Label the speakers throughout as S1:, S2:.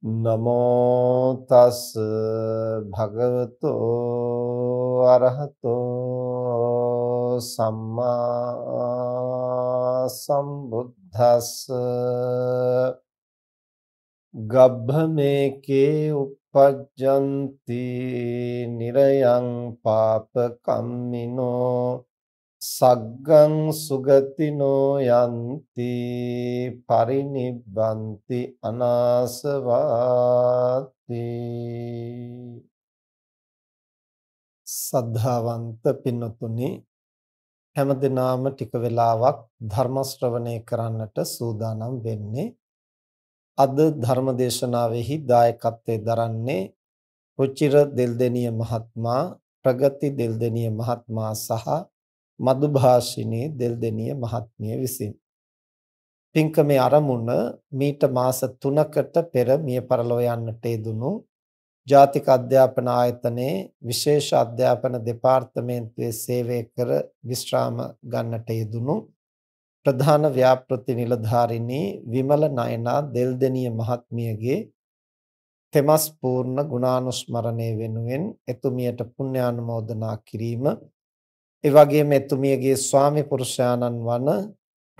S1: නමෝ තස් භගවතෝ අරහතෝ සම්මා සම්බුද්දස් ගබ්බමේකේ uppajjanti nirayan papakammino සග්ගං සුගතිනෝ යන්ති පරිනිබ්බන්ති අනාසවාති සද්ධාවන්ත පින්නතුනි හැම දිනාම ටික වෙලාවක් ධර්ම ශ්‍රවණය කරන්නට සූදානම් වෙන්නේ අද ධර්ම දේශනාවෙහි දායකත්වයෙන් දරන්නේ රුචිර දෙල්දෙනිය මහත්මයා ප්‍රගති දෙල්දෙනිය මහත්මයා සහ මදුභාෂිනී දෙල්දෙනිය මහත්මිය විසින් පින්කමේ ආරමුණ මීට මාස 3කට පෙර මිය පරලෝ යන්නට යෙදුණු ජාතික අධ්‍යාපන ආයතනයේ විශේෂ අධ්‍යාපන දෙපාර්තමේන්තුවේ සේවය කර විශ්‍රාම ගන්නට යෙදුණු ප්‍රධාන ව්‍යාපෘති නිලධාරිණී විමල නයනා දෙල්දෙනිය මහත්මියගේ තෙමස් පූර්ණ ගුණානුස්මරණය වෙනුවෙන් එතුමියට පුණ්‍යානුමෝදනා කිරීම ඒ වගේම එතුමියගේ ස්වාමි පුරුෂයාණන් වන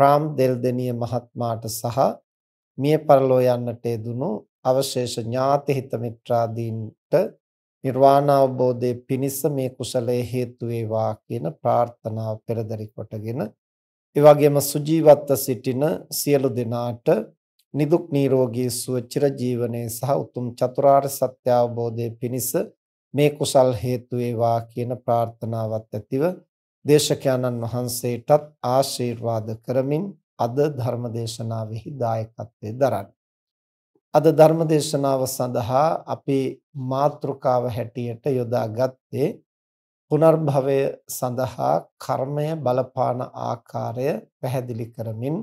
S1: රාම් දෙල්දෙනිය මහත්මාට සහ මිය පරලෝ යන්නට එදුණු අවශේෂ ඥාති හිත මිත්‍රාදීන්ට නිර්වාණ අවබෝධයේ පිණිස මේ කුසලයේ හේතු වේවා කියන ප්‍රාර්ථනාව පෙරදරි කොටගෙන ඒ වගේම සුජීවත්ව සිටින සියලු දෙනාට නිදුක් නිරෝගී සුව චිරජීවනයේ සහ උතුම් චතුරාර්ය සත්‍ය අවබෝධයේ පිණිස මේ කුසල් හේතු වේවා කියන ප්‍රාර්ථනාවත් ඇතිව දේශකයන්න් වහන්සේටත් ආශිර්වාද කරමින් අද ධර්ම දේශනාවෙහි දායකත්වයෙන් දරන්න. අද ධර්ම දේශනාව සඳහා අපේ මාතෘකාව හැටියට යොදාගත්තේ පුනර්භවය සඳහා කර්මය බලපාන ආකාරය පැහැදිලි කරමින්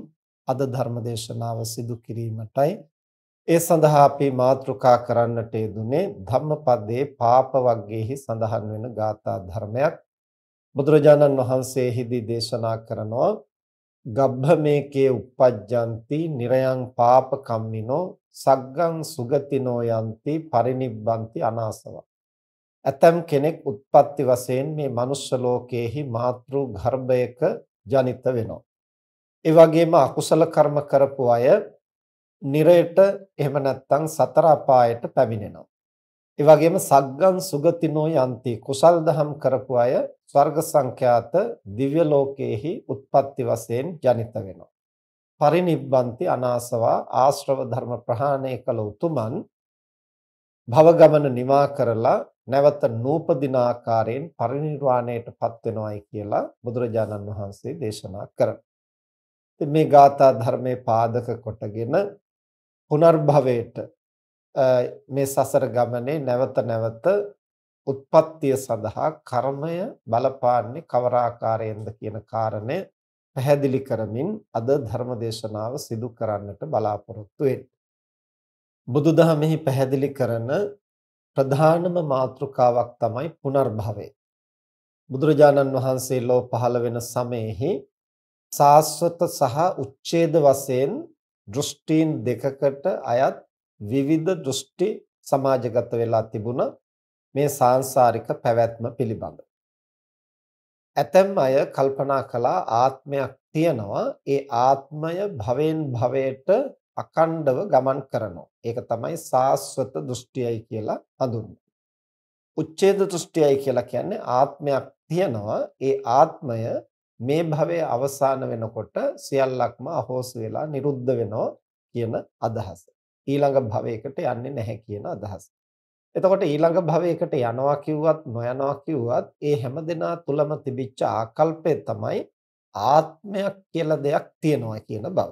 S1: අද ධර්ම දේශනාව සිදු කිරීමටයි ඒ සඳහා අපි මාතෘකා කරන්නට යෙදුනේ ධම්මපදයේ පාප වර්ගයේහි සඳහන් වෙන ගාථා ධර්මයක් බුදුරජාණන් වහන්සේෙහිදී දේශනා කරනවා ගබ්බමේකේ uppajjanti nirayan papa kammino saggan sugatino yanti parinibbanti anasava ඇතම් කෙනෙක් උත්පත්ති වශයෙන් මේ මනුෂ්‍ය ලෝකයේහි මාතෘ ගර්භයක ජනිත වෙනවා. ඒ වගේම අකුසල කර්ම කරපු අය නිරයට එහෙම නැත්නම් සතර අපායට පැමිණෙනවා. ඒ වගේම සග්ගං සුගතිනෝ යන්ති කුසල් දහම් කරපු අය ස්වර්ග සංඛ්‍යාත දිව්‍ය ලෝකයේහි උත්පත්ති වශයෙන් ජනිත වෙනවා. පරිනිබ්බන්ති අනාසවා ආශ්‍රව ධර්ම ප්‍රහාණය කළ උතුමන් භව ගමන නිවා කරලා නැවත නූපදින ආකාරයෙන් පරිනිර්වාණයටපත් වෙනවායි කියලා බුදුරජාණන් වහන්සේ දේශනා කරනවා. ඉතින් මේ ගාථා ධර්මයේ පාදක කොටගෙන පුනර්භවයට මේ සසර ගමනේ නැවත නැවත උත්පත්තිය සඳහා කර්මය බලපාන්නේ කවර ආකාරයෙන්ද කියන කාරණය පැහැදිලි කරමින් අද ධර්ම දේශනාව සිදු කරන්නට බලාපොරොත්තු වෙන්නේ. බුදුදහමෙහි පැහැදිලි කරන ප්‍රධානම මාතෘකාවක් තමයි පුනර්භවය. බුදුරජාණන් වහන්සේ ලෝ පහළ වෙන සමයේහි සාස්වත සහ උච්ඡේද වශයෙන් දෘෂ්ටීන් දෙකකට අයත් විවිධ දෘෂ්ටි සමාජගත වෙලා තිබුණා මේ සාංශාරික පැවැත්ම පිළිබඳ. ඇතැම් අය කල්පනා කළා ආත්මයක් තියෙනවා ඒ ආත්මය භවෙන් භවයට අකණ්ඩව ගමන් කරනවා. ඒක තමයි සාස්වත දෘෂ්ටියයි කියලා හඳුන්වන්නේ. උච්ඡේද දෘෂ්ටියයි කියලා කියන්නේ ආත්මයක් තියෙනවා. ඒ ආත්මය මේ භවයේ අවසාන වෙනකොට සියල්ලක්ම අහෝසි වෙලා නිරුද්ධ වෙනවා කියන අදහස. ඊළඟ භවයකට යන්නේ නැහැ කියන අදහස. එතකොට ඊළඟ භවයකට යනවා කිව්වත් නොයනවා කිව්වත් ඒ හැම දෙනා තුලම තිබිච්ච ආකල්පය තමයි ආත්මයක් කියලා දෙයක් තියෙනවා කියන බව.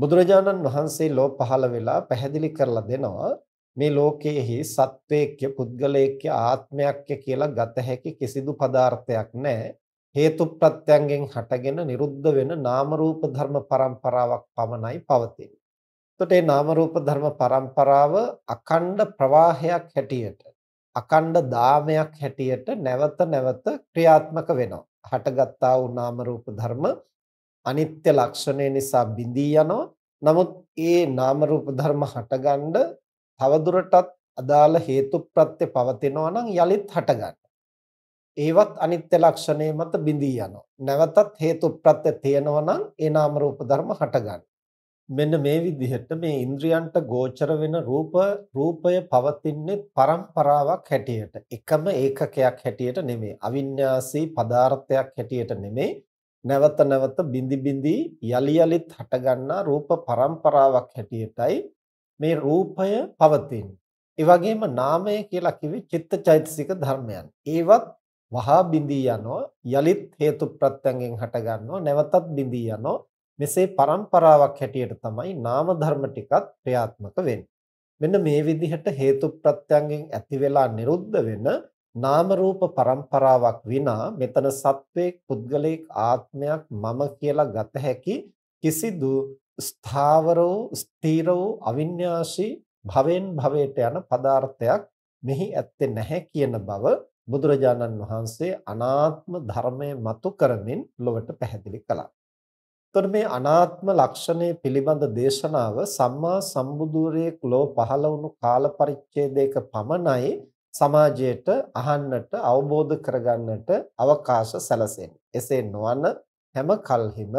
S1: බුදුරජාණන් වහන්සේ ලෝ පහළ වෙලා පැහැදිලි කරලා දෙනවා මේ ලෝකයේහි සත්වේක්‍ය පුද්ගලේක්‍ය ආත්මයක්ය කියලා ගත හැකි කිසිදු පදාර්ථයක් නැහැ හේතු ප්‍රත්‍යයෙන් හටගෙන නිරුද්ධ වෙන නාම රූප ධර්ම පරම්පරාවක් පමණයි පවතින්නේ එතකොට මේ නාම රූප ධර්ම પરම්පරාව අකණ්ඩ ප්‍රවාහයක් හැටියට අකණ්ඩ දාමයක් හැටියට නැවත නැවත ක්‍රියාත්මක වෙනවා. හටගත්තා වූ නාම රූප ධර්ම අනිත්‍ය ලක්ෂණය නිසා බිඳී යනවා. නමුත් ඒ නාම රූප ධර්ම හටගන්න තවදුරටත් අදාළ හේතු ප්‍රත්‍ය පවතිනවා නම් යලිත් හටගන්න. ඒවත් අනිත්‍ය ලක්ෂණය මත බිඳී යනවා. නැවතත් හේතු ප්‍රත්‍ය තියෙනවා නම් ඒ නාම රූප ධර්ම හටගන්න. මෙන්න මේ විදිහට මේ ඉන්ද්‍රයන්ට ගෝචර වෙන රූප රූපය පවතින්නේ પરම්පරාවක් හැටියට එකම ඒකකයක් හැටියට නෙමෙයි අවින්‍යාසී පදාර්ථයක් හැටියට නෙමෙයි නැවත නැවත බිඳි බිඳි යලි යලිත් හටගන්නා රූප પરම්පරාවක් හැටියටයි මේ රූපය පවතින්නේ. ඒ වගේම නාමය කියලා කිව්වේ චිත්තචෛතසික ධර්මයන්. ඒවත් වහා බිඳී යනවා යලිත් හේතු ප්‍රත්‍යයෙන් හටගන්නවා නැවතත් බිඳී යනවා මෙසේ પરම්පරාවක් හැටියට තමයි නාම ධර්ම ටිකත් ක්‍රියාත්මක වෙන්නේ. මෙන්න මේ විදිහට හේතු ප්‍රත්‍යයෙන් ඇති වෙලා නිරුද්ධ වෙන නාම රූප પરම්පරාවක් විනා මෙතන සත්වයේ පුද්ගලික ආත්මයක් මම කියලා ගත හැකි කිසිදු ස්ථාවරෝ ස්ථීරෝ අවින්‍යාසී භවෙන් භවයට යන පදාර්ථයක් මෙහි ඇත්තේ නැහැ කියන බව බුදුරජාණන් වහන්සේ අනාත්ම ධර්මයේ මතු කරමින් ලොවට පැහැදිලි කළා. එතකොට මේ අනාත්ම ලක්ෂණය පිළිබඳ දේශනාව සම්මා සම්බුදුරේක් ලෝ පහළ වුණු කාල පරිච්ඡේදයක පමණයි සමාජයට අහන්නට අවබෝධ කරගන්නට අවකාශ සැලසෙන්නේ. එසේ නොවන හැම කල්හිම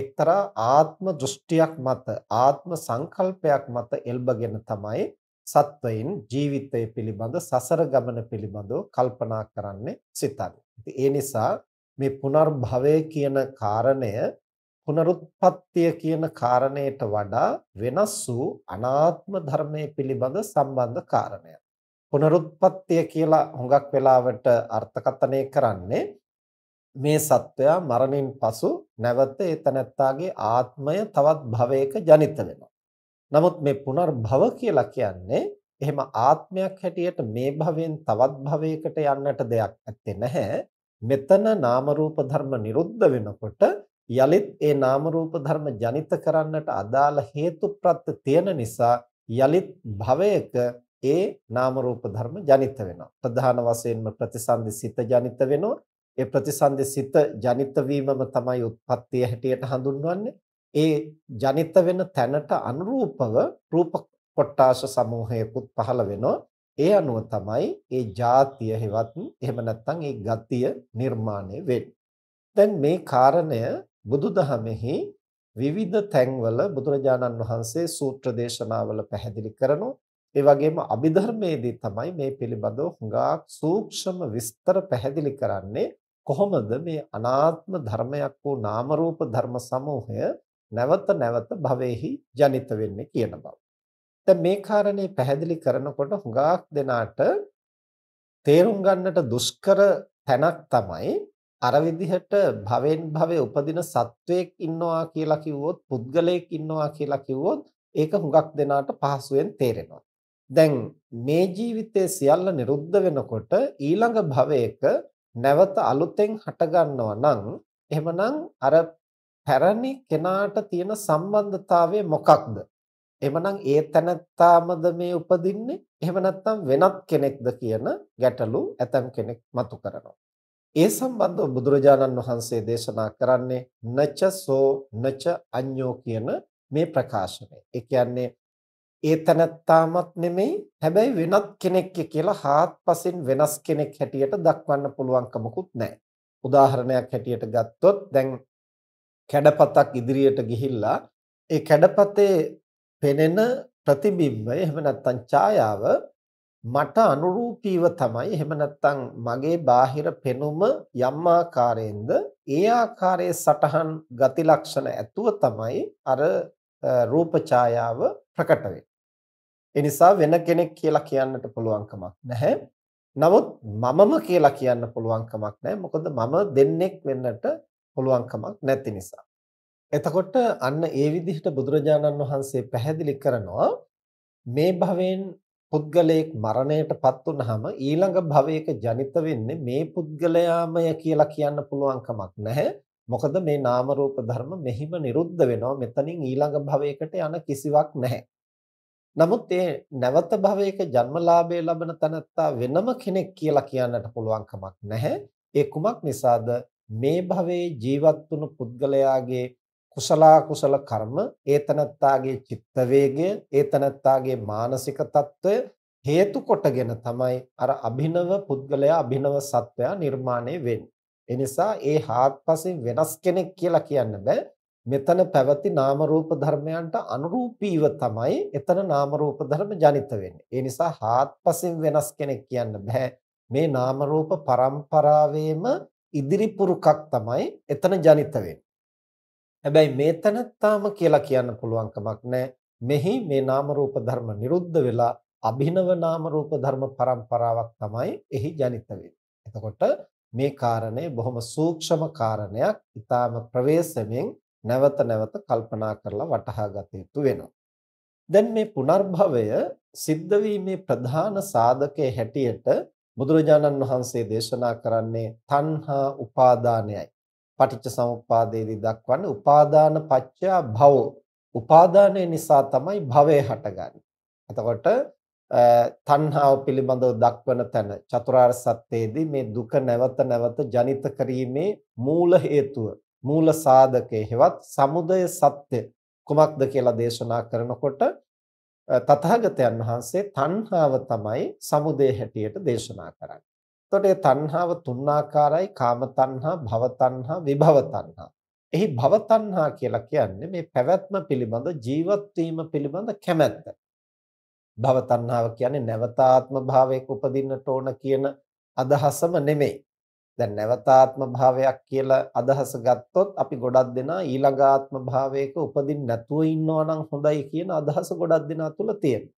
S1: එක්තරා ආත්ම දෘෂ්ටියක් මත ආත්ම සංකල්පයක් මත එල්බගෙන තමයි සත්වයින් ජීවිතය පිළිබඳ සසර ගමන පිළිබඳව කල්පනා කරන්නේ සිතන්නේ. ඒ නිසා මේ පුනර්භවය කියන කාරණය පුනරුත්පත්තිය කියන කාරණයට වඩා වෙනස් වූ අනාත්ම ධර්මයේ පිළිබඳ සම්බන්ධ කාරණයක්. පුනරුත්පත්තිය කියලා හුඟක් වෙලාවට අර්ථකථනය කරන්නේ මේ සත්වයා මරණින් පසු නැවත ඒ තනත්තාගේ ආත්මය තවත් භවයක ජනිත වෙනවා. නමුත් මේ පුනර්භව කියලා කියන්නේ එහෙම ආත්මයක් හැටියට මේ භවෙන් තවත් භවයකට යන්නට දෙයක් ඇත්තේ නැහැ. මෙතන නාම රූප ධර්ම නිරුද්ධ වෙනකොට යලිත් ඒ නාම රූප ධර්ම ජනිත කරන්නට අදාළ හේතුප්‍රත්‍ය තියෙන නිසා යලිත් භවයක ඒ නාම රූප ධර්ම ජනිත වෙනවා. ප්‍රධාන වශයෙන්ම ප්‍රතිසන්දි සිත ජනිත වෙනවා. ඒ ප්‍රතිසන්දි සිත ජනිත වීමම තමයි උත්පත්තිය හැටියට හඳුන්වන්නේ. ඒ ජනිත වෙන තැනට අනුරූපව රූප කොටාස සමූහයකුත් පහළ වෙනවා. ඒ අනුව තමයි ඒ જાතිය හෙවත් එහෙම නැත්නම් ඒ ගතිය නිර්මාණය වෙන්නේ. දැන් මේ කාරණය බුදුදහමෙහි විවිධ තැන්වල බුදුරජාණන් වහන්සේ සූත්‍ර දේශනාවල පැහැදිලි කරනෝ ඒ වගේම අභිධර්මයේදී තමයි මේ පිළිබඳව හුඟක් සූක්ෂම විස්තර පැහැදිලි කරන්නේ කොහොමද මේ අනාත්ම ධර්මයක් වූ නාම රූප ධර්ම සමූහය නැවත නැවත භවෙහි ජනිත වෙන්නේ කියන බව. දැන් මේ කාරණේ පැහැදිලි කරනකොට හුඟක් දෙනාට තේරුම් ගන්නට දුෂ්කර තැනක් තමයි අර විදිහට භවෙන් භවේ උපදින සත්වයක් ඉන්නවා කියලා කිව්වොත් පුද්ගලයෙක් ඉන්නවා කියලා කිව්වොත් ඒක හුඟක් දෙනාට පහසුවෙන් තේරෙනවා. දැන් මේ ජීවිතයේ සියල්ල නිරුද්ධ වෙනකොට ඊළඟ භවයක නැවත අලුතෙන් හටගන්නවා නම් එහෙමනම් අර පැරණි කෙනාට තියෙන සම්බන්ධතාවය මොකක්ද? එහෙමනම් ඒ තැනත්තාමද මේ උපදින්නේ? එහෙම නැත්නම් වෙනත් කෙනෙක්ද කියන ගැටලු ඇතම් කෙනෙක් මතු කරනවා. ඒ සම්බන්ධව බුදුරජාණන් වහන්සේ දේශනා කරන්නේ නච සෝ නච අඤ්ඤෝ කියන මේ ප්‍රකාශනය. ඒ කියන්නේ ඒ තනත්තාමත් නෙමෙයි හැබැයි වෙනත් කෙනෙක් කියලා හාත්පසින් වෙනස් කෙනෙක් හැටියට දක්වන්න පුළුවන්කමකුත් නැහැ. උදාහරණයක් හැටියට ගත්තොත් දැන් කැඩපතක් ඉදිරියට ගිහිල්ලා ඒ කැඩපතේ පෙනෙන ප්‍රතිබිම්බය එහෙම නැත්නම් ඡායාව මට අනුරූපීව තමයි එහෙම නැත්නම් මගේ බාහිර පෙනුම යම් ආකාරයෙන්ද ඒ ආකාරයේ සටහන් ගති ලක්ෂණ ඇතුව තමයි අර රූප ඡායාව ප්‍රකට වෙන්නේ. ඒ නිසා වෙන කෙනෙක් කියලා කියන්නට පුළුවන් කමක් නැහැ. නමුත් මමම කියලා කියන්න පුළුවන් කමක් නැහැ. මොකද මම දෙන්නෙක් වෙන්නට පුළුවන් කමක් නැති නිසා. එතකොට අන්න ඒ විදිහට බුදුරජාණන් වහන්සේ පැහැදිලි කරනවා මේ භවෙන් පුද්ගලයෙක් මරණයටපත් වුනහම ඊළඟ භවයක ජනිත වෙන්නේ මේ පුද්ගලයාමය කියලා කියන්න පුළුවන් කමක් නැහැ. මොකද මේ නාම රූප ධර්ම මෙහිම නිරුද්ධ වෙනවා. මෙතනින් ඊළඟ භවයකට යන කිසිවක් නැහැ. නමුත් ඒ නැවත භවයක ජන්මලාභය ලබන තනත්තා වෙනම කෙනෙක් කියලා කියන්නට පුළුවන් කමක් නැහැ. ඒ කුමක් නිසාද මේ භවයේ ජීවත් වුණු පුද්ගලයාගේ කුසල කුසල කර්ම ඒතනත්තාගේ චිත්ත වේගය ඒතනත්තාගේ මානසික తত্ত্বය හේතු කොටගෙන තමයි අර අභිනව පුද්ගලයා අභිනව සත්වයා නිර්මාණය වෙන්නේ. ඒ නිසා ඒ හාත්පසින් වෙනස් කෙනෙක් කියලා කියන්න බෑ. මෙතන පැවති නාම රූප ධර්මයන්ට අනුරූපීව තමයි එතන නාම රූප ධර්ම ජනිත වෙන්නේ. ඒ නිසා හාත්පසින් වෙනස් කෙනෙක් කියන්න බෑ. මේ නාම රූප පරම්පරාවේම ඉදිරි පුරුකක් තමයි එතන ජනිත වෙන්නේ. හැබැයි මේතනත්තාම කියලා කියන්න පුළුවන් කමක් නැහැ. මෙහි මේ නාම රූප ධර්ම නිරුද්ධ වෙලා අභිනව නාම රූප ධර්ම પરම්පරාවක් තමයි එහි ජනිත වෙන්නේ. එතකොට මේ කාරණය බොහොම සූක්ෂම කාරණයක්. ඊටාම ප්‍රවේශමෙන් නැවත නැවත කල්පනා කරලා වටහා ගත යුතු වෙනවා. දැන් මේ පුනර්භවය සිද්ධ වීමේ ප්‍රධාන සාධකයේ හැටියට බුදුරජාණන් වහන්සේ දේශනා කරන්නේ තණ්හා උපාදානයයි. පටිච්ච සමුප්පාදයේදී දක්වන්නේ උපාදාන පත්‍යා භව. උපාදානය නිසා තමයි භවය හටගන්නේ. එතකොට තණ්හාව පිළිබඳව දක්වන තැන චතුරාර්ය සත්‍යයේදී මේ දුක නැවත නැවත ජනිත කිරීමේ මූල හේතුව මූල සාධකයේ හෙවත් samudaya සත්‍ය කුමක්ද කියලා දේශනා කරනකොට තථාගතයන් වහන්සේ තණ්හාව තමයි samudaya හැටියට දේශනා කරන්නේ. එතකොට ඒ තණ්හාව තුන් ආකාරයි කාම තණ්හා, භව තණ්හා, විභව තණ්හා. එහි භව තණ්හා කියලා කියන්නේ මේ පැවැත්ම පිළිබඳ ජීවත් වීම පිළිබඳ කැමැත්ත. භව තණ්හාව කියන්නේ නැවත ආත්ම භාවයක උපදින්නට ඕන කියන අදහසම නෙමෙයි. දැන් නැවත ආත්ම භාවයක් කියලා අදහස ගත්තොත් අපි ගොඩක් දෙනා ඊළඟ ආත්ම භාවයක උපදින්න නැතුව ඉන්නවා නම් හොඳයි කියන අදහස ගොඩක් දෙනා තුල තියෙනවා.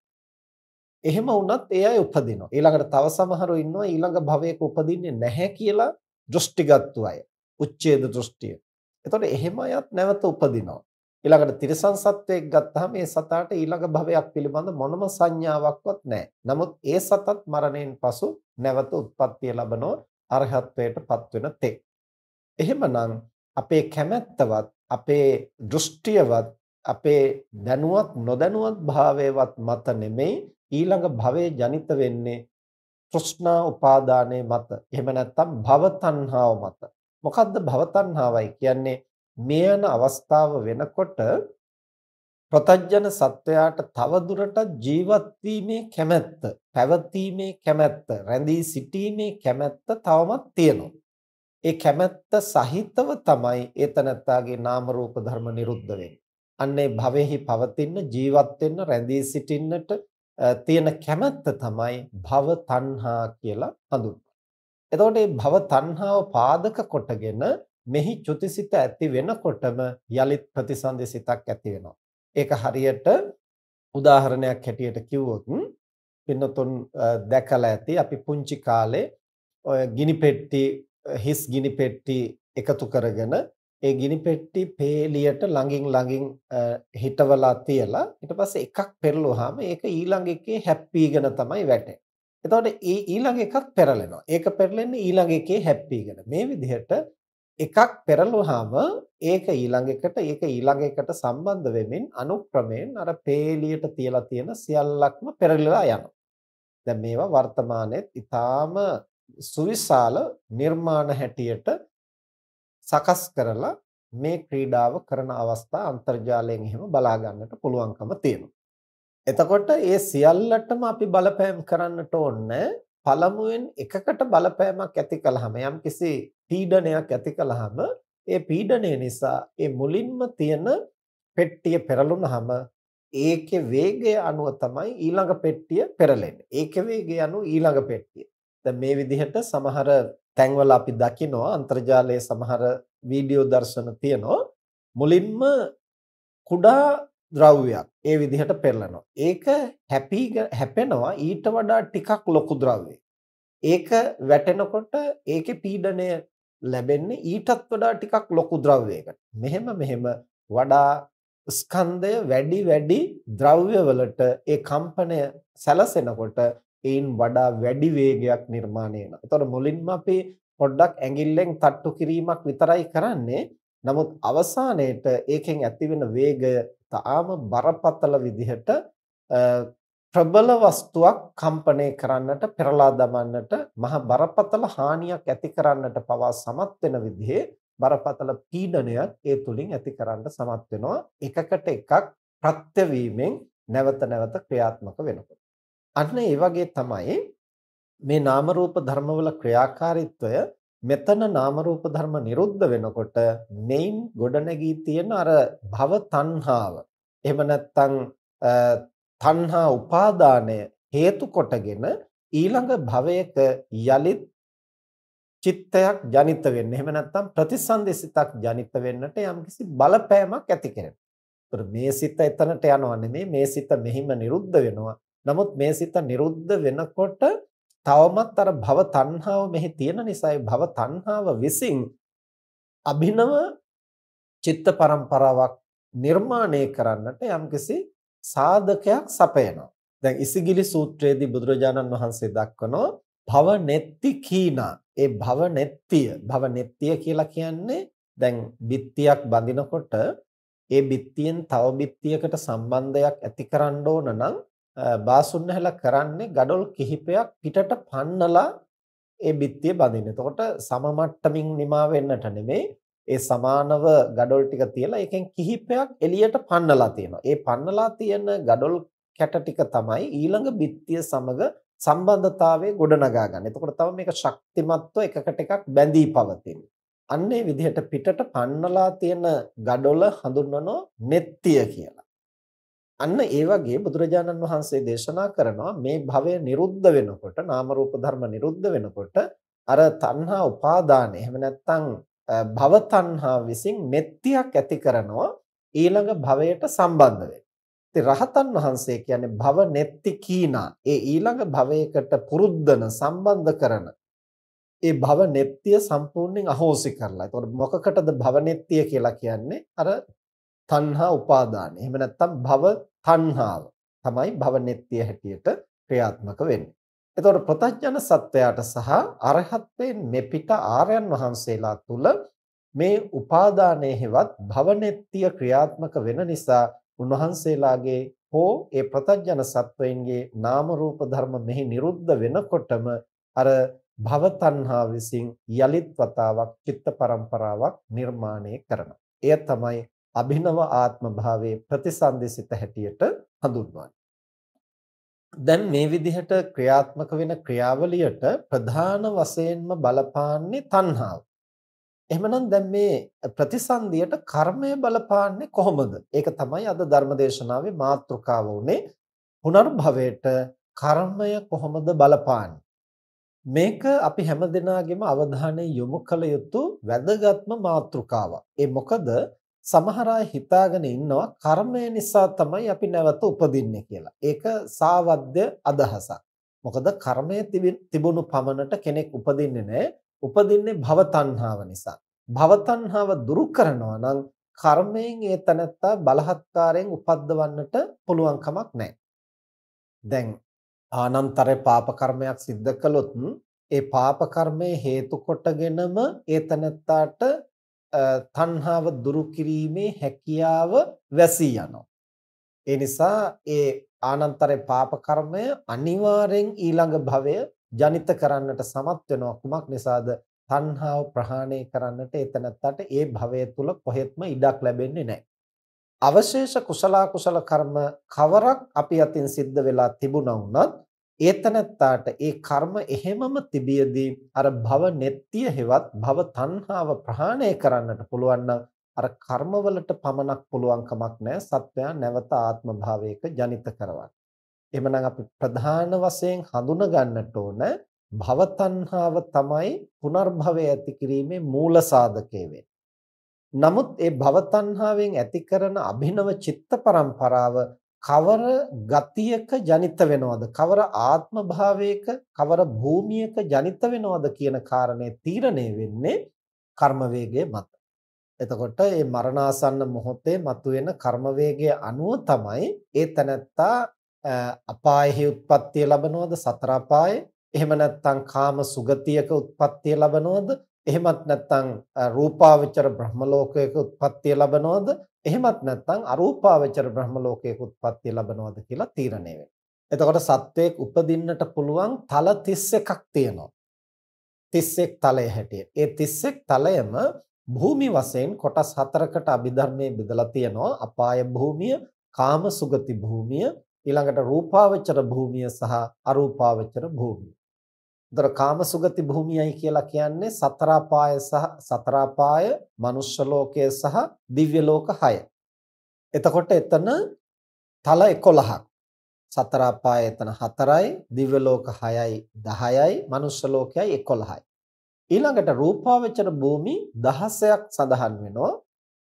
S1: එහෙම වුණත් ඒ අය උපදිනවා. ඊළඟට තව සමහරව ඉන්නවා ඊළඟ භවයක උපදින්නේ නැහැ කියලා දෘෂ්ටිගත්තු අය. උච්ඡේද දෘෂ්ටිය. එතකොට එහෙම අයත් නැවත උපදිනවා. ඊළඟට තිරසං සත්වයක් ගත්තාම ඒ සතාට ඊළඟ භවයක් පිළිබඳ මොනම සංඥාවක්වත් නැහැ. නමුත් ඒ සතත් මරණයෙන් පසු නැවත උත්පත්තිය ලබනෝ අරහත්වයටපත් වෙන තෙක්. එහෙමනම් අපේ කැමැත්තවත් අපේ දෘෂ්ටියවත් අපේ දැනුවත් නොදැනුවත් භාවයවත් මත නෙමෙයි ඊළඟ භවයේ ජනිත වෙන්නේ තෘෂ්ණා උපාදානයේ මත. එහෙම නැත්නම් භව තණ්හාව මත. මොකද්ද භව තණ්හාවයි කියන්නේ? මේ යන අවස්ථාව වෙනකොට ප්‍රතජන සත්වයාට තව දුරටත් ජීවත් වීමේ කැමැත්ත, පැවතීමේ කැමැත්ත, රැඳී සිටීමේ කැමැත්ත තවමත් තියෙනවා. ඒ කැමැත්ත සහිතව තමයි ඒතනත්තාගේ නාම රූප ධර්ම නිරුද්ධ වෙන්නේ. අන්නේ භවෙහි පවතින ජීවත් වෙන්න රැඳී සිටින්නට තියෙන කැමැත්ත තමයි භව තණ්හා කියලා හඳුන්වන්නේ. එතකොට මේ භව තණ්හාව පාදක කොටගෙන මෙහි චුතිසිත ඇති වෙනකොටම යලිත් ප්‍රතිසන්දි සිතක් ඇති වෙනවා. ඒක හරියට උදාහරණයක් හැටියට කිව්වොත් පින්නතුන් දැකලා ඇති අපි පුංචි කාලේ ඔය ගිනි පෙට්ටි හිස් ගිනි පෙට්ටි එකතු කරගෙන ඒ ගිනි පෙට්ටි පේලියට ළඟින් ළඟින් හිටවලා තියලා ඊට පස්සේ එකක් පෙරළුවාම ඒක ඊළඟ එකේ හැප්පීගෙන තමයි වැටෙන්නේ. එතකොට ඒ ඊළඟ එකත් පෙරලෙනවා. ඒක පෙරලෙන්නේ ඊළඟ එකේ හැප්පීගෙන. මේ විදිහට එකක් පෙරළුවාම ඒක ඊළඟ එකට ඒක ඊළඟ එකට සම්බන්ධ වෙමින් අනුක්‍රමයෙන් අර පේලියට තියලා තියෙන සියල්ලක්ම පෙරලලා යනවා. දැන් මේවා වර්තමානයේ ඊටාම සුවිශාල නිර්මාණ හැටියට සකස් කරලා මේ ක්‍රීඩාව කරන අවස්ථා අන්තර්ජාලයෙන් එහෙම බලා ගන්නට පුළුවන්කම තියෙනවා. එතකොට ඒ සියල්ලටම අපි බලපෑම් කරන්නට ඕනේ පළමුවෙන් එකකට බලපෑමක් ඇති කළාම යම්කිසි පීඩනයක් ඇති කළාම ඒ පීඩනය නිසා ඒ මුලින්ම තියෙන පෙට්ටිය පෙරළුනහම ඒකේ වේගය අනුව තමයි ඊළඟ පෙට්ටිය පෙරලෙන්නේ. ඒකේ වේගය අනුව ඊළඟ පෙට්ටිය. දැන් මේ විදිහට සමහර තැන්වල අපි දකිනවා අන්තර්ජාලයේ සමහර වීඩියෝ දර්ශන තියෙනවා මුලින්ම කුඩා ද්‍රව්‍යයක් ඒ විදිහට පෙරලනවා. ඒක හැපි හැපෙනවා ඊට වඩා ටිකක් ලොකු ද්‍රව්‍යයක්. ඒක වැටෙනකොට ඒකේ පීඩනය ලැබෙන්නේ ඊටත් වඩා ටිකක් ලොකු ද්‍රව්‍යයකට. මෙහෙම මෙහෙම වඩා ස්කන්ධය වැඩි වැඩි ද්‍රව්‍යවලට ඒ කම්පනය සැලසෙනකොට ඒන් වඩා වැඩි වේගයක් නිර්මාණය වෙනවා. එතකොට මුලින්ම අපි පොඩ්ඩක් ඇඟිල්ලෙන් තට්ටු කිරීමක් විතරයි කරන්නේ. නමුත් අවසානයේට ඒකෙන් ඇතිවෙන වේගය තාම බරපතල විදිහට ප්‍රබල වස්තුවක් කම්පණය කරන්නට පෙරලා දමන්නට මහ බරපතල හානියක් ඇති කරන්නට පවා සමත් වෙන විදිහේ බරපතල පීඩනයක් ඒ තුලින් ඇති කරන්න සමත් වෙනවා එකකට එකක් ප්‍රත්‍ය නැවත නැවත ක්‍රියාත්මක වෙනකොට අන්න ඒ වගේ තමයි මේ නාම රූප ධර්මවල ක්‍රියාකාරීත්වය මෙතන නාම රූප ධර්ම නිරුද්ධ වෙනකොට මේන් ගොඩනැගී තියෙන අර භව තණ්හාව එහෙම නැත්නම් තණ්හා උපාදානය හේතු කොටගෙන ඊළඟ භවයක යලිත් චිත්තයක් ජනිත වෙන්න. එහෙම නැත්නම් ප්‍රතිසන්දේශිතක් ජනිත වෙන්නට යම්කිසි බලපෑමක් ඇති කරනවා. ඒතර මේ සිත එතනට යනව නෙමෙයි මේ සිත මෙහිම නිරුද්ධ වෙනවා. නමුත් මේ සිත නිරුද්ධ වෙනකොට තවමත් අර භව තණ්හාව මෙහි තියෙන නිසායි භව තණ්හාව විසින් අභිනව චිත්ත පරම්පරාවක් නිර්මාණය කරන්නට යම්කිසි සාධකයක් සපයනවා. දැන් ඉසිගිලි සූත්‍රයේදී බුදුරජාණන් වහන්සේ දක්වනවා භව නෙත්ති කීනා. ඒ භව නෙත්තිය. භව නෙත්තිය කියලා කියන්නේ දැන් බිත්තියක් බඳිනකොට ඒ බිත්තියෙන් තව බිත්තියකට සම්බන්ධයක් ඇති කරන්න ඕන නම් බාසුන්න හැලා කරන්නේ gadol කිහිපයක් පිටට පන්නලා ඒ බිත්තිය බඳින්න. එතකොට සම මට්ටමින් නිමා වෙන්නට නෙමෙයි ඒ සමානව gadol ටික තියලා ඒකෙන් කිහිපයක් එළියට පන්නලා තියෙනවා. ඒ පන්නලා තියෙන gadol කැට ටික තමයි ඊළඟ බිත්තිය සමග සම්බන්ධතාවයේ ගොඩනගා ගන්න. එතකොට තව මේක ශක්තිමත්ව එකකට එකක් බැඳී පවතින. අන්නේ විදිහට පිටට පන්නලා තියෙන gadol හඳුන්වනෝ nettiya කියලා. අන්න ඒ වගේ බුදුරජාණන් වහන්සේ දේශනා කරනවා මේ භවය නිරුද්ධ වෙනකොට නාම රූප ධර්ම නිරුද්ධ වෙනකොට අර තණ්හා උපාදාන එහෙම නැත්නම් භව තණ්හා විසින් මෙත්තියක් ඇති කරනවා ඊළඟ භවයට සම්බන්ධ වෙන්න. ඉතින් රහතන් වහන්සේ කියන්නේ භව netti කීනා ඒ ඊළඟ භවයකට පුරුද්දන සම්බන්ධ කරන ඒ භව nettiය සම්පූර්ණයෙන් අහෝසි කරලා. ඒතකොට මොකකටද භව nettiය කියලා කියන්නේ? අර තණ්හා උපාදානය. එහෙම නැත්නම් භව තණ්හාව තමයි භව නෙත්‍ය හැටියට ක්‍රියාත්මක වෙන්නේ. එතකොට ප්‍රතඥන සත්වයාට සහ අරහත්ත්වයෙන් මෙපිට ආර්යයන් වහන්සේලා තුල මේ උපාදානයේවත් භවනෙත්‍ය ක්‍රියාත්මක වෙන නිසා උන්වහන්සේලාගේ හෝ ඒ ප්‍රතඥන සත්වයන්ගේ නාම රූප ධර්ම මෙහි නිරුද්ධ වෙනකොටම අර භව තණ්හා විසින් යලිත් වතාවක් චිත්ත පරම්පරාවක් නිර්මාණය කරනවා. එය තමයි අභිනව ආත්ම භාවයේ ප්‍රතිසන්දිසිත හැටියට හඳුන්වන්නේ. දැන් මේ විදිහට ක්‍රියාත්මක වෙන ක්‍රියාවලියට ප්‍රධාන වශයෙන්ම බලපාන්නේ තණ්හාව. එහෙමනම් දැන් මේ ප්‍රතිසන්දියට කර්මය බලපාන්නේ කොහොමද? ඒක තමයි අද ධර්මදේශනාවේ මාතෘකාව උනේ. පුනර්භවයට කර්මය කොහොමද බලපාන්නේ? මේක අපි හැමදෙනාගේම අවධානය යොමු කළ යුතු වැදගත්ම මාතෘකාවක්. ඒ මොකද සමහර අය හිතාගෙන ඉන්නවා කර්මය නිසා තමයි අපි නැවත උපදින්නේ කියලා. ඒක සාවද්‍ය අදහසක්. මොකද කර්මය තිබුණු පමණට කෙනෙක් උපදින්නේ නැහැ. උපදින්නේ භව තණ්හාව නිසා. භව තණ්හාව දුරු කරනවා නම් කර්මයෙන් ඒ තනත්තා බලහත්කාරයෙන් උපද්දවන්නට පුළුවන් කමක් නැහැ. දැන් ආනන්තරේ පාප කර්මයක් සිද්ධ කළොත් ඒ පාප කර්මයේ හේතු කොටගෙනම ඒ තනත්තාට තණ්හාව දුරු කිරීමේ හැකියාව වැසී යනවා. ඒ නිසා ඒ ආනන්තරේ පාප කර්මය අනිවාර්යෙන් ඊළඟ භවය ජනිත කරන්නට සමත් වෙනවා. කුමක් නිසාද? තණ්හාව ප්‍රහාණය කරන්නට එතනත්තට ඒ භවය තුල කොහෙත්ම ඉඩක් ලැබෙන්නේ නැහැ. අවශේෂ කුසල කුසල කර්ම කවරක් අපි අතින් සිද්ධ වෙලා තිබුණා වුණත් ඒතනත්තාට ඒ කර්ම එහෙමම තිබියදී අර භව නෙත්‍ය හෙවත් භව තණ්හාව ප්‍රහාණය කරන්නට පුළුවන් නම් අර කර්මවලට පමණක් පුළුවන් කමක් නැහැ සත්වයා නැවත ආත්ම භාවයක ජනිත කරවන්න. එහෙමනම් අපි ප්‍රධාන වශයෙන් හඳුන ගන්නට ඕන භව තණ්හාව තමයි පුනර්භවය ඇති කිරීමේ මූල සාධකය වෙන්නේ. නමුත් ඒ භව තණ්හාවෙන් ඇති කරන අභිනව චිත්ත පරම්පරාව කවර ගතියක ජනිත වෙනවද කවර ආත්ම භාවයක කවර භූමියක ජනිත වෙනවද කියන කාරණේ තීරණය වෙන්නේ කර්ම වේගය මත. එතකොට මේ මරණාසන්න මොහොතේ මතුවෙන කර්ම වේගය අනුව තමයි ඒ තනත්තා අපායෙහි උත්පත්තිය ලබනවද සතර අපායේ එහෙම නැත්නම් කාම සුගතියක උත්පත්තිය ලබනවද එහෙමත් නැත්නම් රූපාවචර බ්‍රහ්මලෝකයක උත්පත්තිය ලැබනවද? එහෙමත් නැත්නම් අරූපාවචර බ්‍රහ්මලෝකයක උත්පත්තිය ලැබනවද කියලා තීරණය වෙනවා. එතකොට සත්වයක් උපදින්නට පුළුවන් තල 31ක් තියෙනවා. 31 තලය හැටියට. ඒ 31 තලයම භූමි වශයෙන් කොටස් හතරකට අභිධර්මයේ බෙදලා තියෙනවා. අපාය භූමිය, කාම සුගති භූමිය, ඊළඟට රූපාවචර භූමිය සහ අරූපාවචර භූමිය. දර කාමසුගති භූමියයි කියලා කියන්නේ සතර පාය සහ සතර පාය මනුෂ්‍ය ලෝකය සහ දිව්‍ය ලෝක 6. එතකොට එතන තල 11ක්. සතර පාය එතන 4යි, දිව්‍ය ලෝක 6යි, 10යි, මනුෂ්‍ය ලෝකයයි 11යි. ඊළඟට රූපාවචර භූමි 16ක් සඳහන් වෙනවා.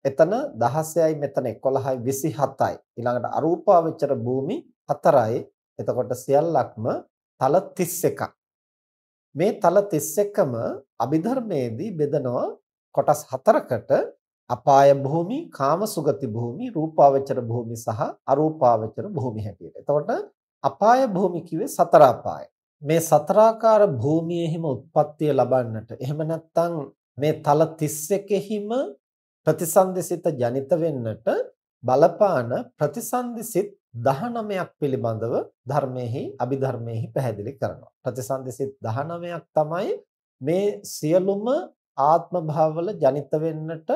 S1: එතන 16යි මෙතන 11යි 27යි. ඊළඟට අරූපාවචර භූමි 4යි. එතකොට සියල්ලක්ම තල 31ක්. මේ තල 31ම අභිධර්මයේදී බෙදනවා කොටස් හතරකට අපාය භූමි, කාමසුගති භූමි, රූපාවචර භූමි සහ අරූපාවචර භූමි හැටියට. එතකොට අපාය භූමි කිව්වේ සතර අපාය. මේ සතරාකාර භූමියෙහිම උත්පත්තිය ලබන්නට. එහෙම නැත්නම් මේ තල 31කෙහිම ප්‍රතිසන්දිසිත ජනිත වෙන්නට බලපාන ප්‍රතිසන්දිසිත 19ක් පිළිබඳව ධර්මයේහි අභිධර්මයේහි පැහැදිලි කරනවා. ප්‍රතිසන්දිසිත 19ක් තමයි මේ සියලුම ආත්ම භාවවල ජනිත වෙන්නට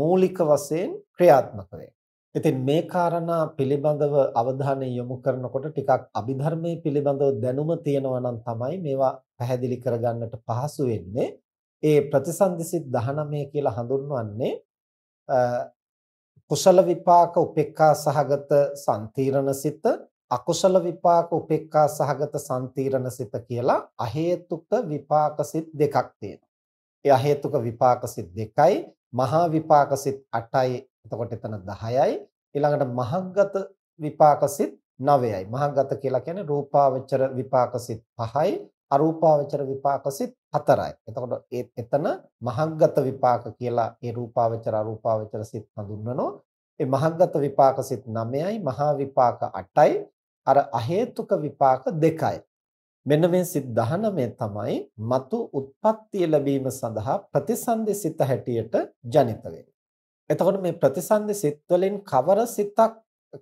S1: මූලික වශයෙන් ක්‍රියාත්මක වෙන්නේ. ඉතින් මේ කාරණා පිළිබඳව අවධානය යොමු කරනකොට ටිකක් අභිධර්මයේ පිළිබඳව දැනුම තියෙනවා නම් තමයි මේවා පැහැදිලි කරගන්නට පහසු වෙන්නේ. ඒ ප්‍රතිසන්දිසිත 19 කියලා හඳුන්වන්නේ කුසල විපාක උපේක්ඛා සහගත සම්තිරණ සිත අකුසල විපාක උපේක්ඛා සහගත සම්තිරණ සිත කියලා අහේතුක විපාක සිත් දෙකක් තියෙනවා. ඒ අහේතුක විපාක සිත් දෙකයි මහා විපාක සිත් 8යි. එතකොට එතන 10යි. ඊළඟට මහග්ගත විපාක සිත් 9යි. මහග්ගත කියලා කියන්නේ රූපාවචර විපාක සිත් 5යි. අරූපාවචර විපාක සිත් හතරයි. එතකොට එතන මහග්ගත විපාක කියලා ඒ රූපාවචර අරූපාවචර සිත් හඳුන්වනවා. ඒ මහග්ගත විපාක සිත් 9යි, මහා විපාක 8යි, අර අහේතුක විපාක 2යි. මෙන්න මේ සිත් 19 තමයි మతు උත්පත්ති ලැබීම සඳහා ප්‍රතිසන්දි සිත හැටියට ජනිත වෙන්නේ. එතකොට මේ ප්‍රතිසන්දි සිත් වලින් කවර සිතක්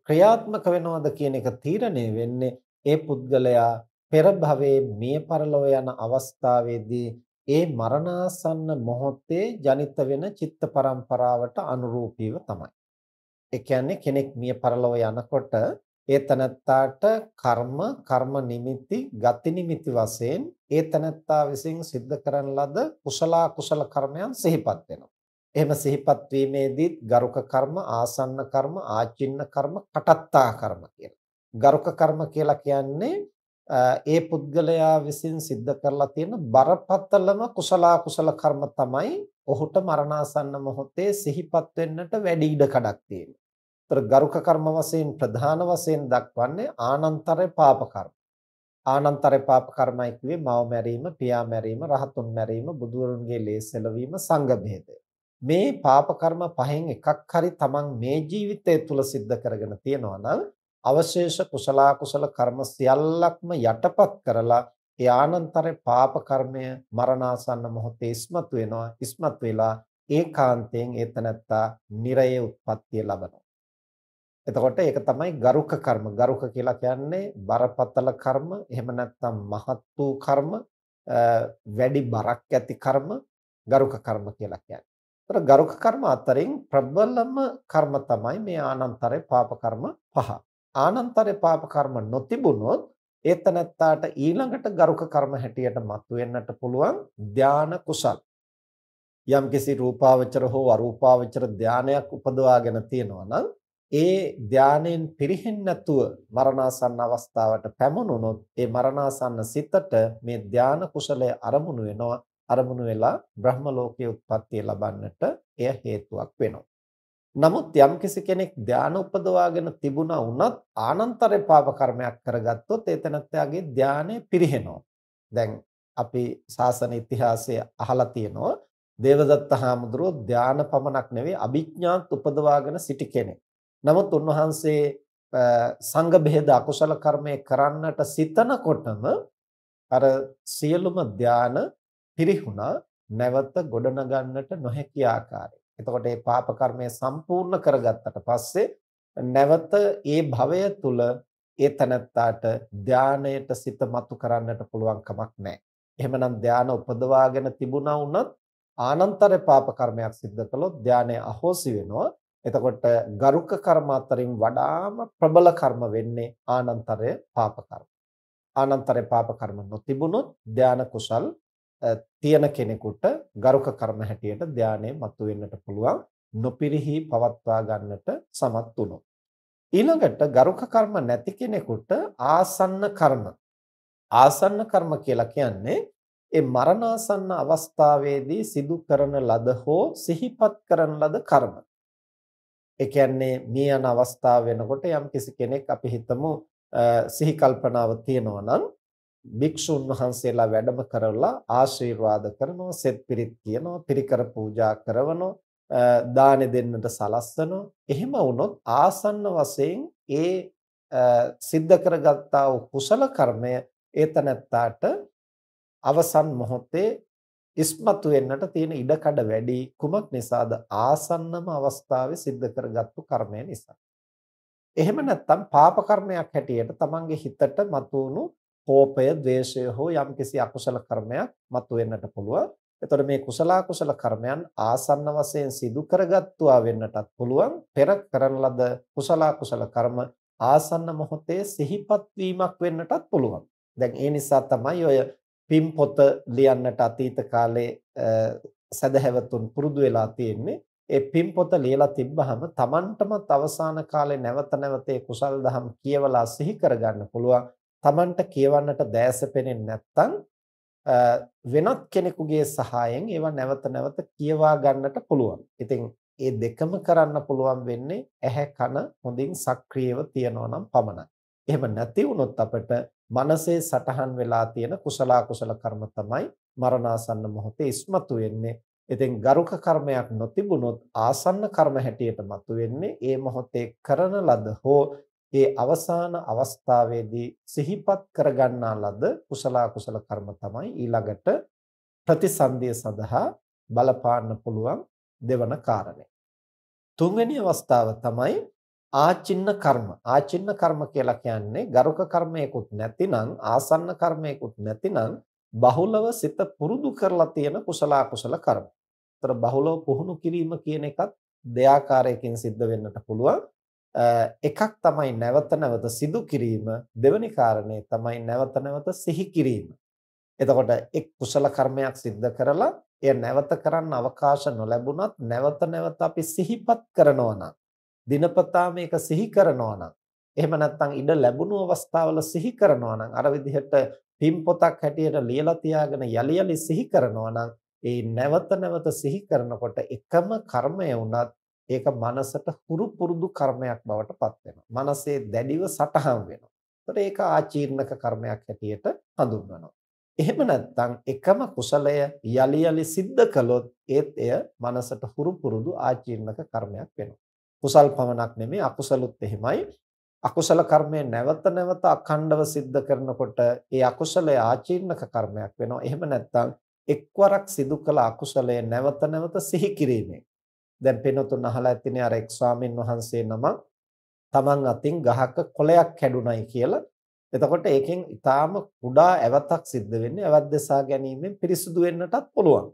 S1: ක්‍රියාත්මක වෙනවද කියන එක තීරණය වෙන්නේ ඒ පුද්ගලයා පෙර භවයේ මිය පරලෝ යන අවස්ථාවේදී ඒ මරණාසන්න මොහොතේ ජනිත වෙන චිත්ත පරම්පරාවට අනුරූපීව තමයි. ඒ කියන්නේ කෙනෙක් මිය පරලොව යනකොට ඒ තනත්තාට කර්ම, කර්ම නිමිති, ගති නිමිති වශයෙන් ඒ තනත්තා විසින් සිද්ධ කරන ලද කුසල කුසල කර්මයන් සිහිපත් වෙනවා. එහෙම සිහිපත් වීමේදී ගරුක කර්ම, ආසන්න කර්ම, ආචින්න කර්ම, කටත්තා කර්ම කියලා. ගරුක කර්ම කියලා කියන්නේ ඒ පුද්ගලයා විසින් සිද්ධ කරලා තියෙන බරපතලම කුසල කුසල කර්ම තමයි ඔහුට මරණාසන්න මොහොතේ සිහිපත් වෙන්නට වැඩි ඉඩ කඩක් තියෙන්නේ. ඒතර ගරුක කර්ම වශයෙන් ප්‍රධාන වශයෙන් දක්වන්නේ ආනන්තර පාප කර්ම. ආනන්තර පාප කර්මයි කිව්වේ මව මැරීම, පියා මැරීම, රහතුන් මැරීම, බුදුවරුන්ගේ ලේ සෙලවීම, සංඝ බේදය. මේ පාප කර්ම පහෙන් එකක් හරි තමන් මේ ජීවිතය තුල සිද්ධ කරගෙන තියෙනවා නම් අවශේෂ කුසල කුසල කර්ම සියල්ලක්ම යටපත් කරලා ඒ ආනන්තරේ පාප කර්මය මරණාසන්න මොහොතේ ඉස්මතු වෙනවා ඉස්මතු වෙලා ඒකාන්තයෙන් ඒතනත්තා නිරයේ උත්පත්තිය ලබනවා එතකොට ඒක තමයි ගරුක කර්ම ගරුක කියලා කියන්නේ බරපතල කර්ම එහෙම නැත්නම් මහත් වූ කර්ම වැඩි බරක් ඇති කර්ම ගරුක කර්ම කියලා කියන්නේ. ඒතර ගරුක කර්ම අතරින් ප්‍රබලම කර්ම තමයි මේ ආනන්තරේ පාප කර්ම පහ. ආනන්තර පාප කර්ම නොතිබුණොත් ඒ තනත්තාට ඊළඟට ගරුක කර්ම හැටියට මතුවෙන්නට පුළුවන් ධාන කුසල්. යම්කිසි රූපාවචර හෝ අරූපාවචර ධානයක් උපදවාගෙන තියෙනවා නම් ඒ ධානයෙන් පිරෙහෙන්නේ නැතුව මරණාසන්න අවස්ථාවට පැමුණුනොත් ඒ මරණාසන්න සිතට මේ ධාන කුසලය අරමුණු වෙනවා අරමුණු වෙලා බ්‍රහ්ම ලෝකයේ උත්පත්තිය ලබන්නට එය හේතුවක් වෙනවා නමුත් යම්කිසි කෙනෙක් ධාන උපදවාගෙන තිබුණා වුණත් ආනන්තරේ පාප කර්මයක් කරගත්තොත් ඒ තැනත්තාගේ ධානය පිරිහෙනවා. දැන් අපි ශාසන ඉතිහාසයේ අහලා තියෙනවා දේවදත්ත හාමුදුරුවෝ ධාන පමණක් නෙවෙයි අභිඥාත් උපදවාගෙන සිටි කෙනෙක්. නමුත් උන්වහන්සේ සංඝ බෙහෙද අකුසල කර්මය කරන්නට සිතනකොටම අර සියලුම ධාන පිරිහුණා නැවත ගොඩනගන්නට නොහැකි ආකාරය. එතකොට මේ පාප කර්මය සම්පූර්ණ කරගත්තට පස්සේ නැවත ඒ භවය තුල ඒ තනත්තාට ධානයට සිත මතු කරන්නට පුළුවන් කමක් නැහැ. එහෙමනම් ධාන උපදවාගෙන තිබුණා වුණත් ආනන්තර පාප කර්මයක් සිද්ධ කළොත් ධානය අහෝසි වෙනවා. එතකොට ගරුක කර්ම අතරින් වඩාම ප්‍රබල කර්ම වෙන්නේ ආනන්තරය පාප කර්ම. ආනන්තරේ පාප කර්ම නොතිබුණොත් ධාන කුසල් තියෙන කෙනෙකුට ගරුක කර්ම හැටියට ධානය මතු වෙන්නට පුළුවන් නොපිරිහි පවත්වා ගන්නට සමත් වුණොත් ඊළඟට ගරුක කර්ම නැති කෙනෙකුට ආසන්න කර්ම ආසන්න කර්ම කියලා කියන්නේ ඒ මරණාසන්න අවස්ථාවේදී සිදු කරන ලද හෝ සිහිපත් කරන ලද කර්ම ඒ කියන්නේ මිය යන අවස්ථාව වෙනකොට යම් කිසි කෙනෙක් අපි හිතමු සිහි කල්පනාව තියෙනවා නම් භික්ෂුන් වහන්සේලා වැඩම කරලා ආශිර්වාද කරනවා සෙත් පිරිත් කියනවා පිරිකර පූජා කරනවා දානෙ දෙන්නට සලස්වනවා එහෙම වුණොත් ආසන්න වශයෙන් ඒ සිද්ධ කරගත්තා වූ කුසල කර්මය ඒතනත්තාට අවසන් මොහොතේ ඉස්මතු වෙන්නට තියෙන ඉඩ කඩ වැඩි කුමක් නිසාද ආසන්නම අවස්ථාවේ සිද්ධ කරගත්තු කර්මය නිසා එහෙම නැත්නම් පාප කර්මයක් හැටියට තමන්ගේ හිතට මතුවුණු කෝපය, ද්වේෂය හෝ යම්කිසි අකුසල කර්මයක් මතුවෙන්නට පුළුවන්. එතකොට මේ කුසල අකුසල කර්මයන් ආසන්න වශයෙන් සිදු කරගත්තුවා වෙන්නටත් පුළුවන්. පෙර කරන ලද කුසල අකුසල කර්ම ආසන්න මොහොතේ සිහිපත් වීමක් වෙන්නටත් පුළුවන්. දැන් ඒ නිසා තමයි ඔය පින් පොත ලියන්නට අතීත කාලේ සදහැවතුන් පුරුදු වෙලා තියෙන්නේ. ඒ පින් පොත ලියලා තිබ්බහම Tamanටමත් අවසාන කාලේ නැවත නැවතේ කුසල් දහම් කියවලා සිහි කරගන්න පුළුවන්. Tamanට කියවන්නට දැස පෙනෙන්නේ නැත්නම් වෙනත් කෙනෙකුගේ සහායෙන් ඒවා නැවත නැවත කියවා ගන්නට පුළුවන්. ඉතින් ඒ දෙකම කරන්න පුළුවන් වෙන්නේ ඇහැ කන හොඳින් සක්‍රියව තියනවා නම් පමණයි. එහෙම නැති වුණොත් අපිට මනසේ සටහන් වෙලා තියෙන කුසල කුසල කර්ම තමයි මරණාසන්න මොහොතේ ඉස්මතු වෙන්නේ. ඉතින් ගරුක කර්මයක් නොතිබුණොත් ආසන්න කර්ම හැටියට මතුවෙන්නේ ඒ මොහොතේ කරන ලද හෝ ඒ අවසාන අවස්ථාවේදී සිහිපත් කරගන්නා ලද කුසල කුසල කර්ම තමයි ඊළඟට ප්‍රතිසන්දිය සඳහා බලපාන්න පුළුවන් දෙවන කාරණය. තුන්වෙනි අවස්ථාව තමයි ආචින්න කර්ම. ආචින්න කර්ම කියලා කියන්නේ ගරුක කර්මයකුත් නැතිනම් ආසන්න කර්මයකුත් නැතිනම් බහුලව සිත පුරුදු කරලා තියෙන කුසල කුසල කර්ම. ඒතර බහුලව පුහුණු කිරීම කියන එකත් දෙආකාරයකින් සිද්ධ වෙන්නට පුළුවන්. එකක් තමයි නැවත නැවත සිදු කිරීම දෙවෙනි කාරණේ තමයි නැවත නැවත සිහි කිරීම. එතකොට එක් කුසල කර්මයක් සිද්ධ කරලා එය නැවත කරන්න අවකාශ නොලැබුණත් නැවත නැවත අපි සිහිපත් කරනවා නම් දිනපතා මේක සිහි කරනවා නම් එහෙම නැත්නම් ඉඩ ලැබුණු අවස්ථාවල සිහි කරනවා නම් අර විදිහට පින් පොතක් හැටියට ලියලා තියාගෙන යලි යලි සිහි කරනවා නම් ඒ නැවත නැවත සිහි කරනකොට එකම කර්මය වුණත් ඒක මනසට හුරු පුරුදු කර්මයක් බවට පත් වෙනවා. මනසේ දැඩිව සටහන් වෙනවා. ඒතර ඒක ආචීර්ණක කර්මයක් හැටියට හඳුන්වනවා. එහෙම නැත්නම් එකම කුසලය යලි යලි සිද්ධ කළොත් ඒත් එය මනසට හුරු පුරුදු ආචීර්ණක කර්මයක් වෙනවා. කුසල් පමණක් නෙමෙයි අකුසලුත් එහෙමයි. අකුසල කර්මය නැවත නැවත අඛණ්ඩව සිද්ධ කරනකොට ඒ අකුසලය ආචීර්ණක කර්මයක් වෙනවා. එහෙම නැත්නම් එක්වරක් සිදු කළ අකුසලය නැවත නැවත සිහි කිරීමෙන් දැන් පෙනතුන් අහලා ඇතිනේ අර එක් ස්වාමීන් වහන්සේ නම තමන් අතින් ගහක කොළයක් කැඩුනයි කියලා. එතකොට ඒකෙන් ඊටාම කුඩා ඇවතක් සිද්ධ වෙන්නේ. ඇවත් දෙසා ගැනීමෙන් පිරිසුදු වෙන්නටත් පුළුවන්.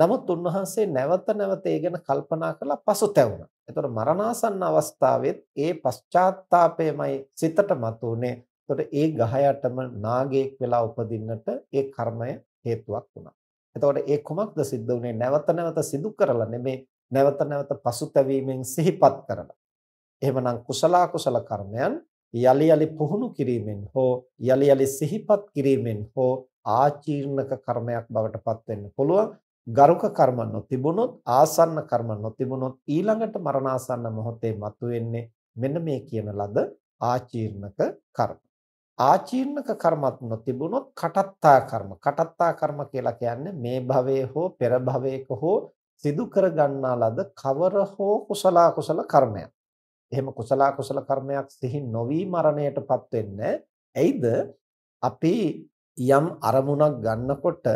S1: නමුත් උන්වහන්සේ නැවත නැවත ඒ ගැන කල්පනා කරලා පසුතැවුණා. එතකොට මරණාසන්න අවස්ථාවෙත් ඒ පශ්චාත්තාපයමයි සිතට මතුනේ. එතකොට ඒ ගහ යටම නාගයෙක් වෙලා උපදින්නට ඒ කර්මය හේතුවක් වුණා. එතකොට ඒ කුමක්ද සිද්ධ වුනේ නැවත නැවත සිදු කරලා නෙමේ නැවත නැවත පසුතැවීමෙන් සිහිපත් කරලා එහෙමනම් කුසල කුසල කර්මයන් යලි යලි පුහුණු කිරීමෙන් හෝ යලි යලි සිහිපත් කිරීමෙන් හෝ ආචීර්ණක කර්මයක් බවට පත් වෙන්න පුළුවන් ගරුක කර්ම නොතිබුණොත් ආසන්න කර්ම නොතිබුණොත් ඊළඟට මරණාසන්න මොහොතේ මතුවෙන්නේ මෙන්න මේ කියන ලද ආචීර්ණක කර්ම ආචීර්ණක කර්මත් නොතිබුණොත් කටත්තා කර්ම කටත්තා කර්ම කියලා කියන්නේ මේ භවයේ හෝ පෙර භවයක හෝ සිදු කර ගන්නා ලද කවර හෝ කුසල කුසල කර්මයක්. එහෙම කුසල කුසල කර්මයක් සිහි නොවි මරණයටපත් වෙන්නේ. එයිද අපි යම් අරමුණක් ගන්නකොට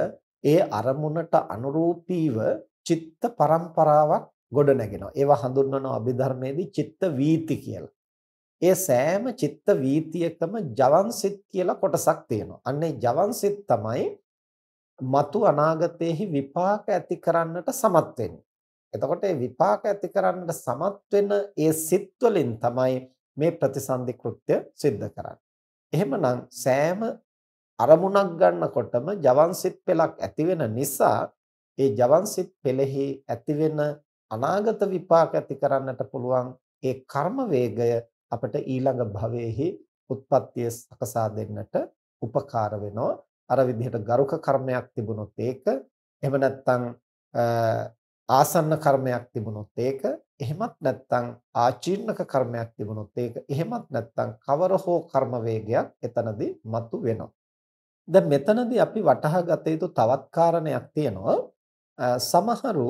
S1: ඒ අරමුණට අනුරූපීව චිත්ත පරම්පරාවක් ගොඩ නැගෙනවා. ඒවා හඳුන්වන අභිධර්මයේදී චිත්ත වීති කියලා. ඒ සෑම චිත්ත වීතියකම ජවන්සිට කියලා කොටසක් තියෙනවා. අන්නේ ජවන්සිට තමයි మතු අනාගතයේහි විපාක ඇති කරන්නට සමත් වෙන්නේ. එතකොට මේ විපාක ඇති කරන්නට සමත් වෙන ඒ සිත් වලින් තමයි මේ ප්‍රතිසන්දි කෘත්‍ය සිද්ධ කරන්නේ. එහෙමනම් සෑම අරමුණක් ගන්නකොටම ජවන් සිත් පෙළක් ඇති වෙන නිසා ඒ ජවන් සිත් පෙළෙහි ඇති වෙන අනාගත විපාක ඇති කරන්නට පුළුවන් ඒ කර්ම වේගය අපට ඊළඟ භවයේහි උත්පත්තිය සකසා දෙන්නට උපකාර වෙනවා අර විදිහට ගරුක කර්මයක් තිබුණොත් ඒක එහෙම නැත්නම් ආසන්න කර්මයක් තිබුණොත් ඒක එහෙමත් නැත්නම් ආචීර්ණක කර්මයක් තිබුණොත් ඒක එහෙමත් නැත්නම් කවර හෝ කර්ම වේගයක් එතනදී මතු වෙනවා. දැන් මෙතනදී අපි වටහා ගත යුතු තවත් කාරණයක් තියෙනවා. සමහරු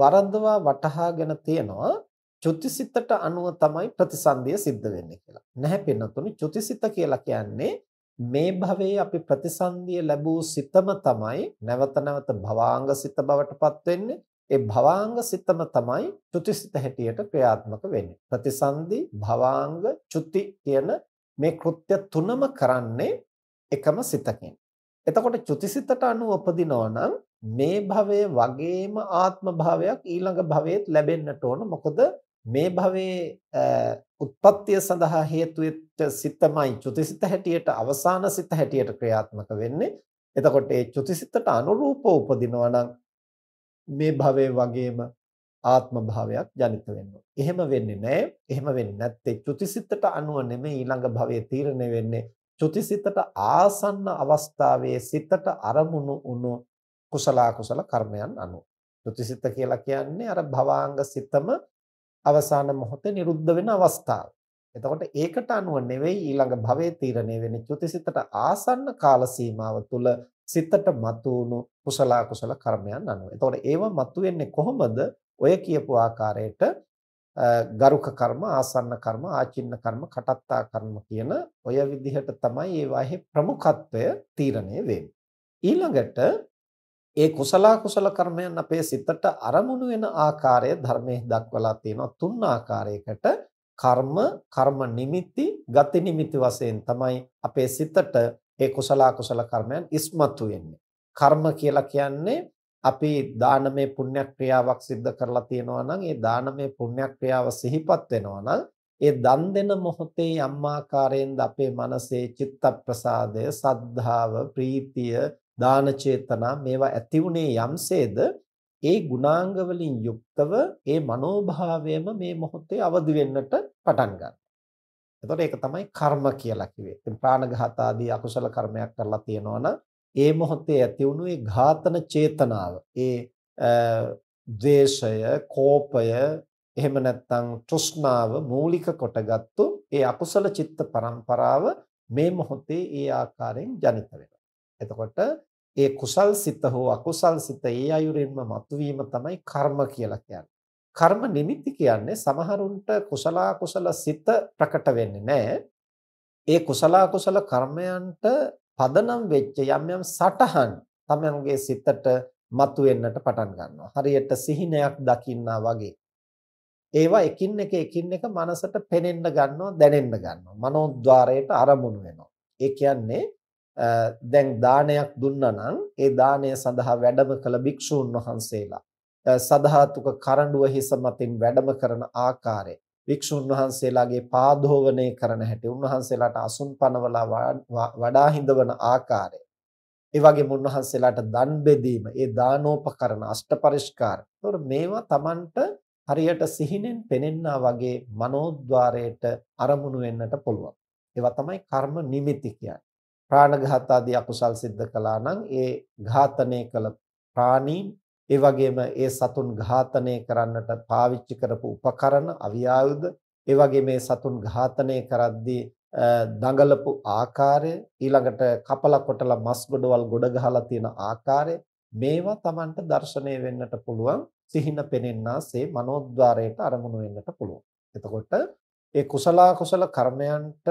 S1: වරදවා වටහාගෙන තියෙනවා චුතිසිතට අනුව තමයි ප්‍රතිසන්දිය සිද්ධ වෙන්නේ කියලා. නැහැ පින්නතුනි චුතිසිත කියලා කියන්නේ මේ භවයේ අපි ප්‍රතිසන්දිය ලැබූ සිතම තමයි නැවත නැවත භවාංග සිත බවටපත් වෙන්නේ ඒ භවාංග සිතම තමයි චුතිසිත හැටියට ක්‍රියාත්මක වෙන්නේ. ප්‍රතිසන්දි භවාංග චුති කියන මේ කෘත්‍ය තුනම කරන්නේ එකම සිතකින්. එතකොට චුතිසිතට අනුව උපදිනවා නම් මේ භවයේ වගේම ආත්ම භාවයක් ඊළඟ භවයේත් ලැබෙන්නට ඕන. මොකද මේ භවයේ උත්පත්තිය සඳහා හේතු වෙච්ච සිතමයි චුතිසිත හැටියට අවසාන සිත හැටියට ක්‍රියාත්මක වෙන්නේ. එතකොට ඒ චුතිසිතට අනුරූපව උපදිනවා නම් මේ භවයේ වගේම ආත්ම භාවයක් ජනිත වෙනවා. එහෙම වෙන්නේ නැහැ. එහෙම වෙන්නේ නැත්තේ චුතිසිතට අනුව නෙමෙයි ඊළඟ භවයේ තීරණය වෙන්නේ. චුතිසිතට ආසන්න අවස්ථාවේ සිතට අරමුණු උණු කුසල කුසල කර්මයන් අනුව. චුතිසිත කියලා කියන්නේ අර භවාංග සිතම අවසාන මොහොතේ නිරුද්ධ වෙන අවස්ථාව. එතකොට ඒකට අනුව නෙවෙයි ඊළඟ භවයේ තීරණය වෙන්නේ චුතිසිතට ආසන්න කාල සීමාව තුල සිතට මතුවුණු කුසල කුසල කර්මයන් අනුව. එතකොට ඒව මතුවෙන්නේ කොහොමද? ඔය කියපු ආකාරයට ගරුක කර්ම, ආසන්න කර්ම, ආචින්න කර්ම, කටත්තා කර්ම කියන ඔය විදිහට තමයි ඒවායේ ප්‍රමුඛත්වය තීරණය වෙන්නේ. ඊළඟට ඒ කුසල කුසල කර්මයන් අපේ සිතට අරමුණු වෙන ආකාරය ධර්මයේ දක්වලා තියෙනවා තුන් ආකාරයකට කර්ම කර්ම නිමිති ගති නිමිති වශයෙන් තමයි අපේ සිතට ඒ කුසල කුසල කර්මයන් ඉස්මතු වෙන්නේ කර්ම කියලා කියන්නේ අපි දානමය පුණ්‍යක්‍රියාවක් සිද්ධ කරලා තියෙනවා නම් ඒ දානමය පුණ්‍යක්‍රියාව සිහිපත් වෙනවා නම් ඒ දන් දෙන මොහොතේ යම් ආකාරයෙන්ද අපේ මනසේ චිත්ත ප්‍රසාදය, සද්ධාව, ප්‍රීතිය, දාන චේතනා මේවා ඇති වුණේ යම්සේද ඒ ගුණාංග වලින් යුක්තව ඒ මනෝභාවයම මේ මොහොතේ අවදි වෙන්නට පටන් ගන්නවා. එතකොට ඒක තමයි කර්ම කියලා කිව්වේ. ඉතින් ප්‍රාණඝාත ආදී අකුසල කර්මයක් කරලා තියෙනවනම් ඒ මොහොතේ ඇති වුණු ඒ ඝාතන චේතනාව, ඒ ද්වේෂය, කෝපය, එහෙම නැත්නම් තෘෂ්ණාව මූලික කොටගත්තු ඒ අකුසල චිත්ත පරම්පරාව මේ මොහොතේ ඒ ආකාරයෙන් ජනිත වෙනවා. එතකොට ඒ කුසල් සිත හෝ අකුසල් සිත ඒ අයුරින්ම මතුවීම තමයි කර්ම කියලා කියන්නේ. කර්ම නිමිති කියන්නේ සමහරුන්ට කුසල කුසල සිත ප්‍රකට වෙන්නේ නැහැ. ඒ කුසල කුසල කර්මයන්ට පදනම් වෙච්ච යම් යම් සටහන් තමන්ගේ සිතට මතුවෙන්නට පටන් ගන්නවා. හරියට සිහිනයක් දකින්නා වගේ. ඒවා එකින් එක එකින් එක මනසට පෙනෙන්න ගන්නවා දැනෙන්න ගන්නවා මනෝද්වාරයට අරමුණු වෙනවා ඒ කියන්නේ දැන් දානයක් දුන්නා නම් ඒ දානය සඳහා වැඩම කළ භික්ෂූන් වහන්සේලා සදාතුක කරඬුව හිස මතින් වැඩම කරන ආකාරය වික්ෂුන් වහන්සේලාගේ පාදෝවණය කරන හැටි උන්වහන්සේලාට අසුන් පනවලා වඩා හිඳවන ආකාරය ඒ වගේම උන්වහන්සේලාට දන් බෙදීම ඒ දානෝපකරණ අෂ්ට පරිස්කාර ඒතොර මේවා Tamanට හරියට සිහිනෙන් පෙනෙන්නා වගේ මනෝද්වාරයට අරමුණු වෙන්නට පුළුවන් ඒවා තමයි කර්ම නිමිති කියන්නේ ප්‍රාණඝාත ආදී අකුසල් සිද්ධ කළා නම් ඒ ඝාතනය කළ ප්‍රාණීන් ඒ වගේම ඒ සතුන් ඝාතනය කරන්නට පාවිච්චි කරපු උපකරණ අවියායුධ ඒ වගේම මේ සතුන් ඝාතනය කරද්දී දඟලපු ආකාරය ඊළඟට කපලා කොටලා මස් ගොඩවල් ගොඩ ගහලා තියෙන ආකාරය මේවා Tamanට දැర్శණය වෙන්නට පුළුවන් සිහින පෙනෙන්නාසේ මනෝද්වාරයට අරමුණු වෙන්නට පුළුවන් එතකොට ඒ කුසලා කුසල කර්මයන්ට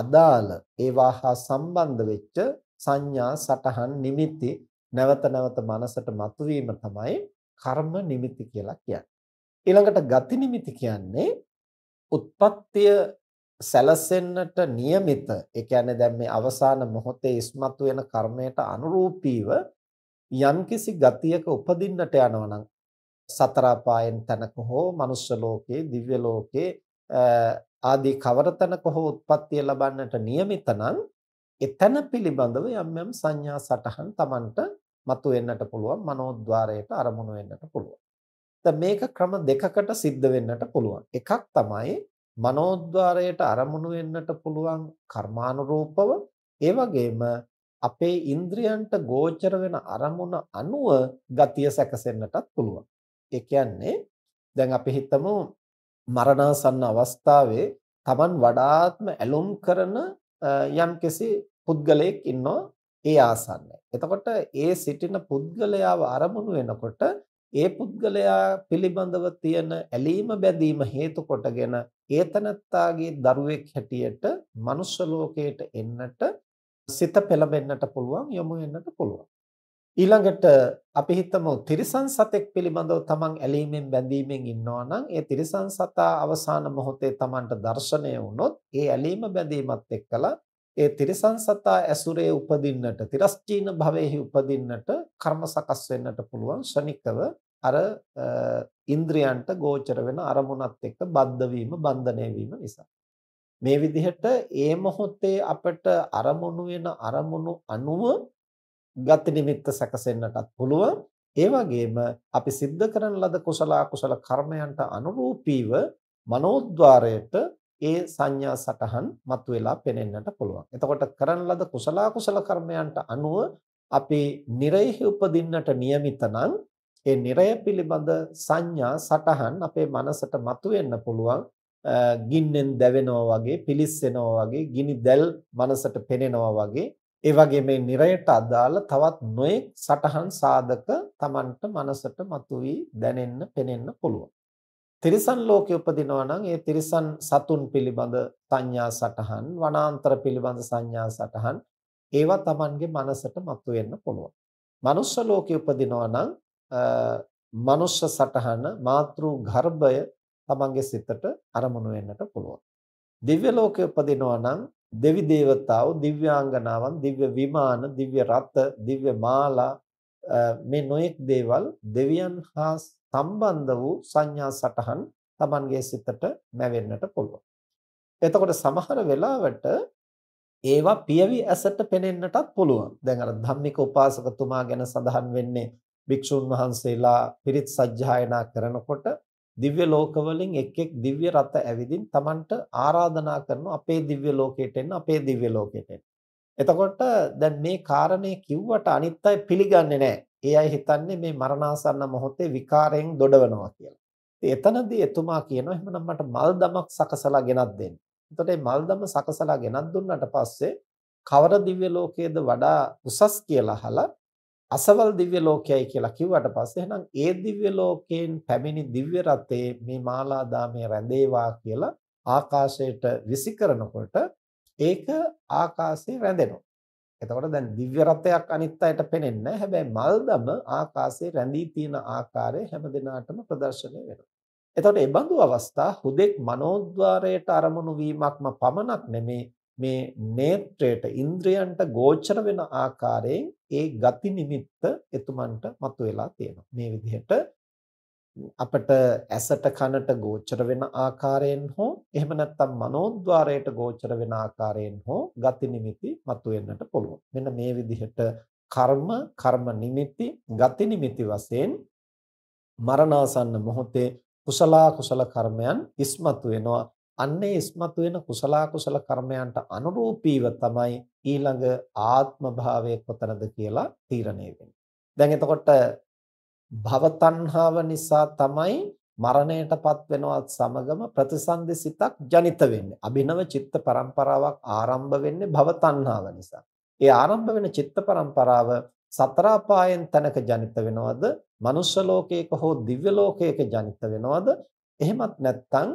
S1: අදාළ ඒවා හා සම්බන්ධ වෙච්ච සංඥා සටහන් නිමිති නැවත නැවත මනසට මතුවීම තමයි කර්ම නිමිති කියලා කියන්නේ. ඊළඟට ගති නිමිති කියන්නේ උත්පත්තිය සැලසෙන්නට નિયમિત ඒ කියන්නේ දැන් මේ අවසාන මොහොතේ ඉස්මතු වෙන කර්මයට අනුරූපීව යම්කිසි ගතියක උපදින්නට යනවා නම් සතර පායෙන් තනක හෝ manuss ලෝකේ දිව්‍ය ලෝකේ ආදී කවරතනක හෝ උත්පත්තිය ලබන්නට નિયમિત නම් එතන පිළිබඳව යම් යම් සංඥා සටහන් Tamanට මතු වෙන්නට පුළුවන් මනෝද්්වාරයට අරමුණු වෙන්නට පුළුවන්. දැන් මේක ක්‍රම දෙකකට සිද්ධ වෙන්නට පුළුවන්. එකක් තමයි මනෝද්්වාරයට අරමුණු වෙන්නට පුළුවන් කර්මානුරූපව ඒ වගේම අපේ ඉන්ද්‍රයන්ට ගෝචර වෙන අරමුණ අනුව ගතිය සැකසෙන්නටත් පුළුවන්. ඒ කියන්නේ දැන් අපි හිතමු මරණාසන්න අවස්ථාවේ Taman වඩාත්ම ඇලොම් කරන යම්කිසි පුද්ගලයෙක් ඉන්නෝ ඒ ආසන්නයේ. එතකොට ඒ සිටින පුද්ගලයාව අරමුණු වෙනකොට ඒ පුද්ගලයා පිළිබඳව තියෙන ඇලීම බැඳීම හේතු කොටගෙන ඒතනත්තාගේ දරුවෙක් හැටියට මනුෂ්‍ය ලෝකයට එන්නට සිත පෙළඹෙන්නට පුළුවන් යොමු වෙන්නට පුළුවන්. ඊළඟට අපි හිතමු තිරිසන් සතෙක් පිළිබඳව තමන් ඇලීමෙන් බැඳීමෙන් ඉන්නවා නම් ඒ තිරිසන් සතා අවසාන මොහොතේ තමන්ට දැర్శණය වුණොත් ඒ ඇලීම බැඳීමත් එක්කලා ඒ තිරිසන් සතා ඇසුරේ උපදින්නට තිරස්චීන භවයේහි උපදින්නට කර්ම සකස් වෙන්නට පුළුවන් ශනිකව අර ඉන්ද්‍රයන්ට ගෝචර වෙන අරමුණත් එක්ක බද්ධ වීම බන්ධනය වීම නිසා මේ විදිහට ඒ මොහොතේ අපට අරමුණු වෙන අරමුණු අනුව ගති නිමිත්ත සැකසෙන්නටත් පුළුවන්. ඒ වගේම අපි සිද්ධ කරන ලද කුසල අකුසල කර්මයන්ට අනුරූපීව මනෝද්වාරයට ඒ සංඥා සටහන් මතුවලා පෙනෙන්නට පුළුවන්. එතකොට කරන ලද කුසල අකුසල කර්මයන්ට අනුව අපි නිරයෙහි උපදින්නට નિયમિત නම් ඒ නිරය පිළිබඳ සංඥා සටහන් අපේ මනසට මතුවෙන්න පුළුවන්. ගින්නෙන් දැවෙනවා වගේ, පිලිස්සෙනවා වගේ, ගිනි දැල් මනසට පෙනෙනවා වගේ ඒ වගේ මේ නිරයට අදාළ තවත් නොයෙක් සටහන් සාධක Tamanට මනසට මතුවී දැනෙන්න පෙනෙන්න පුළුවන්. තිරිසන් ලෝකෙ උපදිනවා නම් ඒ තිරිසන් සතුන් පිළිබඳ සංඥා සටහන් වනාන්තර පිළිබඳ සංඥා සටහන් ඒවා Tamanගේ මනසට මතුවෙන්න පුළුවන්. මනුෂ්‍ය ලෝකෙ උපදිනවා නම් මනුෂ්‍ය සටහන මාතෘ ගර්භය Tamanගේ සිතට අරමුණු වෙන්නට පුළුවන්. දිව්‍ය ලෝකෙ උපදිනවා නම් දෙවි දේවතාවෝ දිව්‍යාංගනාවන් දිව්‍ය විමාන දිව්‍ය රථ දිව්‍ය මාලා මේ නොඑක් දේවල් දෙවියන් හා සම්බන්ධ වූ සංඥා සටහන් Tamanගේ සිතට මැවෙන්නට පුළුවන්. එතකොට සමහර වෙලාවට ඒවා පියවි ඇසට පෙනෙන්නටත් පුළුවන්. දැන් අර ධම්මික උපාසකතුමා ගැන සඳහන් වෙන්නේ භික්ෂුන් වහන්සේලා පිරිත් සජ්ජායනා කරනකොට දිව්‍ය ලෝකවලින් එක් එක් දිව්‍ය රත ඇවිදින් Tamanට ආරාධනා කරනවා අපේ දිව්‍ය ලෝකයට එන්න අපේ දිව්‍ය ලෝකයට එන්න. එතකොට දැන් මේ කාරණේ කිව්වට අනිත් අය පිළිගන්නේ නැහැ. ඒ අය හිතන්නේ මේ මරණාසන්න මොහොතේ විකාරයෙන් දොඩවනවා කියලා. ඉතින් එතනදී එතුමා කියනවා එහෙනම් මට මල් දමක් සකසලා ගෙනත් දෙන්න. එතකොට මේ මල් දම සකසලා ගෙනත් දුන්නාට පස්සේ කවර දිව්‍ය ලෝකයේද වඩා උසස් කියලා අහලා අසවල් දිව්‍ය ලෝකයයි කියලා කිව්වට පස්සේ එහෙනම් ඒ දිව්‍ය ලෝකයෙන් පැමිණි දිව්‍ය රතේ මේ මාලාදාමේ රැඳේවා කියලා ආකාශයට විසි කරනකොට ඒක ආකාශේ රැඳෙනවා. එතකොට දැන් දිව්‍ය රතයක් අනිත් අයට පේන්නේ නැහැ. හැබැයි මල්දම ආකාශේ රැඳී තියෙන ආකාරය හැමදෙනාටම ප්‍රදර්ශනය වෙනවා. එතකොට මේ බඳු අවස්ථා හුදෙක් මනෝද්වාරයට අරමුණු වීමක්ම පමණක් නෙමේ මේ නේත්‍රයට ඉන්ද්‍රයන්ට ගෝචර වෙන ආකාරයෙන් ඒ ගති නිමිත්ත එතුමන්ට මතුවලා තියෙනවා. මේ විදිහට අපට ඇසට කනට ගෝචර වෙන ආකාරයෙන් හෝ එහෙම නැත්නම් මනෝද්වාරයට ගෝචර වෙන ආකාරයෙන් හෝ ගති නිමිති මතුවෙන්නට පුළුවන්. මෙන්න මේ විදිහට කර්ම, කර්ම නිමිති, ගති නිමිති වශයෙන් මරණාසන්න මොහොතේ කුසලා කුසල කර්මයන් ඉස්මතු වෙනවා. අන්නේ ඉස්මතු වෙන කුසල කුසල කර්මයන්ට අනුරූපීව තමයි ඊළඟ ආත්ම භාවය කොතනද කියලා තීරණය වෙන්නේ. දැන් එතකොට භව තණ්හාව නිසා තමයි මරණයටපත් වෙනවත් සමගම ප්‍රතිසන්දි සිතක් ජනිත වෙන්නේ. අභිනව චිත්ත පරම්පරාවක් ආරම්භ වෙන්නේ භව තණ්හාව නිසා. ඒ ආරම්භ වෙන චිත්ත පරම්පරාව සතර අපායෙන් තැනක ජනිත වෙනවද? මනුෂ්‍ය ලෝකයක හෝ දිව්‍ය ලෝකයක ජනිත වෙනවද? එහෙමත් නැත්නම්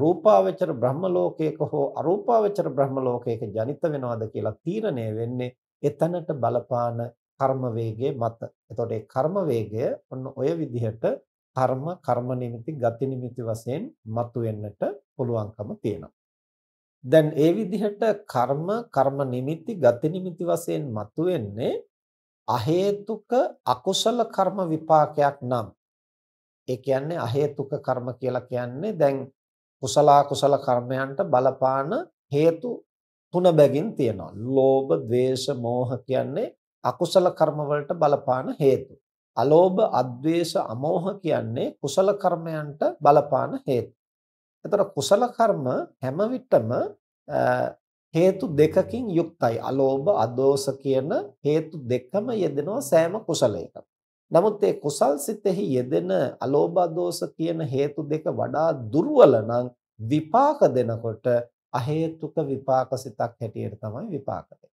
S1: රූපාවචර බ්‍රහ්ම ලෝකයක හෝ අරූපාවචර බ්‍රහ්ම ලෝකයක ජනිත වෙනවද කියලා තීරණය වෙන්නේ එතනට බලපාන කර්ම වේගයේ මත. එතකොට ඒ කර්ම වේගය ඔන්න ඔය විදිහට කර්ම කර්ම නිමිති ගති නිමිති වශයෙන් මතුවෙන්නට පුළුවන්කම තියෙනවා. දැන් ඒ විදිහට කර්ම කර්ම නිමිති ගති නිමිති වශයෙන් මතුවෙන්නේ අහේතුක අකුසල කර්ම විපාකයක් නම් ඒ කියන්නේ අහේතුක කර්ම කියලා කියන්නේ දැන් කුසල කුසල කර්මයන්ට බලපාන හේතු තුන බැගින් තියෙනවා. ලෝභ, ద్వේෂ, මෝහ කියන්නේ අකුසල කර්ම වලට බලපාන හේතු. අලෝභ, අද්වේෂ, අමෝහ කියන්නේ කුසල කර්මයන්ට බලපාන හේතු. එතකොට කුසල කර්ම හැම විටම හේතු දෙකකින් යුක්තයි. අලෝභ, අදෝස කියන හේතු දෙකම යෙදෙනවා සෑම කුසලයකම. නමුත් ඒ කුසල් සිතෙහි යෙදෙන අලෝභ දෝෂ කියන හේතු දෙක වඩා දුර්වල නම් විපාක දෙනකොට අහේතුක විපාක සිතක් හැටියට තමයි විපාක දෙන්නේ.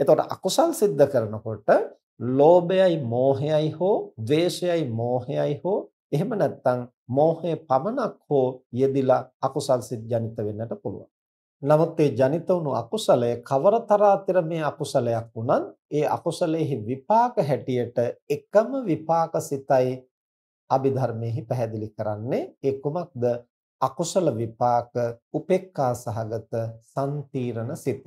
S1: එතකොට අකුසල් සිද්ධ කරනකොට ලෝභයයි මෝහයයි හෝ ද්වේෂයයි මෝහයයි හෝ එහෙම නැත්නම් මෝහය පමණක් හෝ යෙදිලා අකුසල් සිත් ජනිත වෙන්නට පුළුවන්. නමුත් ඒ ජනිත වුණු අකුසලය කවරතරාතිර මේ අකුසලයක් වුණත් ඒ අකුසලෙහි විපාක හැටියට එකම විපාක සිතයි අභිධර්මයේහි පැහැදිලි කරන්නේ ඒ කුමක්ද අකුසල විපාක උපේක්ඛා සහගත සම්තිරණ සිත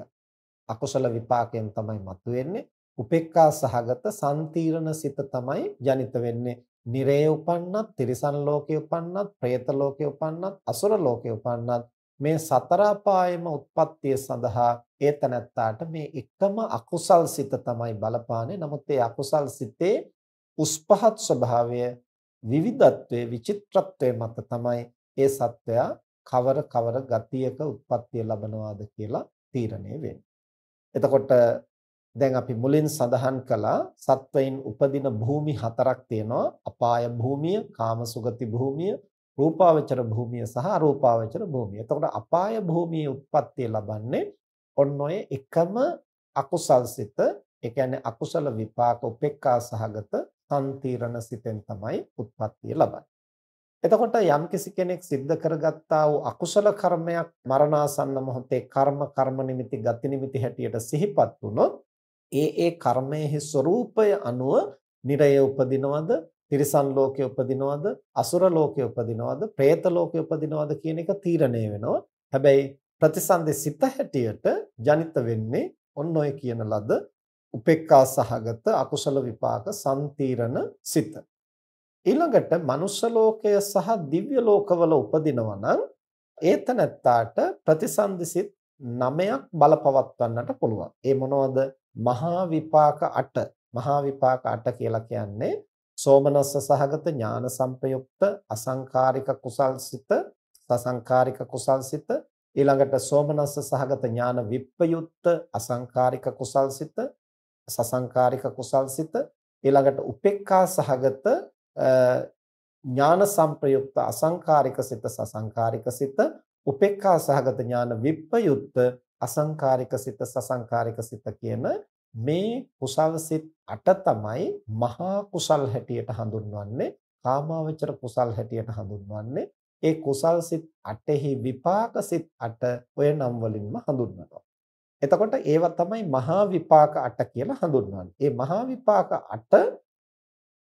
S1: අකුසල විපාකයෙන් තමයි මතුවෙන්නේ උපේක්ඛා සහගත සම්තිරණ සිත තමයි ජනිත වෙන්නේ නිරේ උපන්නත් තිරිසන් ලෝකේ උපන්නත් പ്രേත ලෝකේ උපන්නත් අසුර ලෝකේ උපන්නත් මේ සතර අපායෙම උත්පත්තිය සඳහා ඒ තනත්තාට මේ එකම අකුසල් සිත තමයි බලපාන්නේ. නමුත් ඒ අකුසල් සිතේ උස් පහත් ස්වභාවය විවිධත්වයේ විචිත්‍රත්වයේ මත තමයි ඒ සත්වයා කවර කවර ගතියක උත්පත්තිය ලබනවාද කියලා තීරණය වෙන්නේ. එතකොට දැන් අපි මුලින් සඳහන් කළා සත්වයින් උපදින භූමි හතරක් තියෙනවා. අපාය භූමිය, කාමසුගති භූමිය, රූපාවචර භූමිය සහ අරූපාවචර භූමිය. එතකොට අපාය භූමියේ උත්පත්තිය ලබන්නේ ඔන්න ඔය එකම අකුසල්සිත, ඒ කියන්නේ අකුසල විපාක උපේක්ඛා සහගත සම්තිරණ සිතෙන් තමයි උත්පත්තිය ලබන්නේ. එතකොට යම්කිසි කෙනෙක් සිද්ධ කරගත්තා වූ අකුසල කර්මයක් මරණාසන්න මොහොතේ කර්ම කර්ම නිමිති ගති නිමිති හැටියට සිහිපත් වුණොත් ඒ ඒ කර්මයේ ස්වરૂපය අනුව නිරය උපදිනවද තිරිසන් ලෝකේ උපදිනවද අසුර ලෝකේ උපදිනවද പ്രേත ලෝකේ උපදිනවද කියන එක තීරණය වෙනවා හැබැයි ප්‍රතිසන්දේ සිත හැටියට ජනිත වෙන්නේ ඔන්න ඔය කියන ලද උපේක්ඛා සහගත අකුසල විපාක සම්තිරණ සිත ඊළඟට මනුෂ්‍ය ලෝකය සහ දිව්‍ය ලෝකවල උපදිනවා නම් ඒතනත්තාට ප්‍රතිසන්දිසිත නමයක් බලපවත්වන්නට පුළුවන්. ඒ මොනවද? මහා විපාක 8. මහා විපාක 8 කියලා කියන්නේ සෝමනස්ස සහගත ඥාන සම්පයුක්ත අසංකාරික කුසල්සිත සසංකාරික කුසල්සිත ඊළඟට සෝමනස්ස සහගත ඥාන විප්පයුක්ත අසංකාරික කුසල්සිත සසංකාරික කුසල්සිත ඊළඟට උපේක්ඛා සහගත ඥාන සම්ප්‍රයුක්ත අසංකාරික සිත සසංකාරික සිත උපේක්ඛා සහගත ඥාන විප්පයුක්ත අසංකාරික සිත සසංකාරික සිත කියන මේ කුසල් සිත් 8 තමයි මහා කුසල් හැටියට හඳුන්වන්නේ කාමාවචර කුසල් හැටියට හඳුන්වන්නේ ඒ කුසල් සිත් 8හි විපාක සිත් 8 ඔය නම් වලින්ම හඳුන්වනවා එතකොට ඒවා තමයි මහා විපාක 8 කියලා හඳුන්වන්නේ ඒ මහා විපාක 8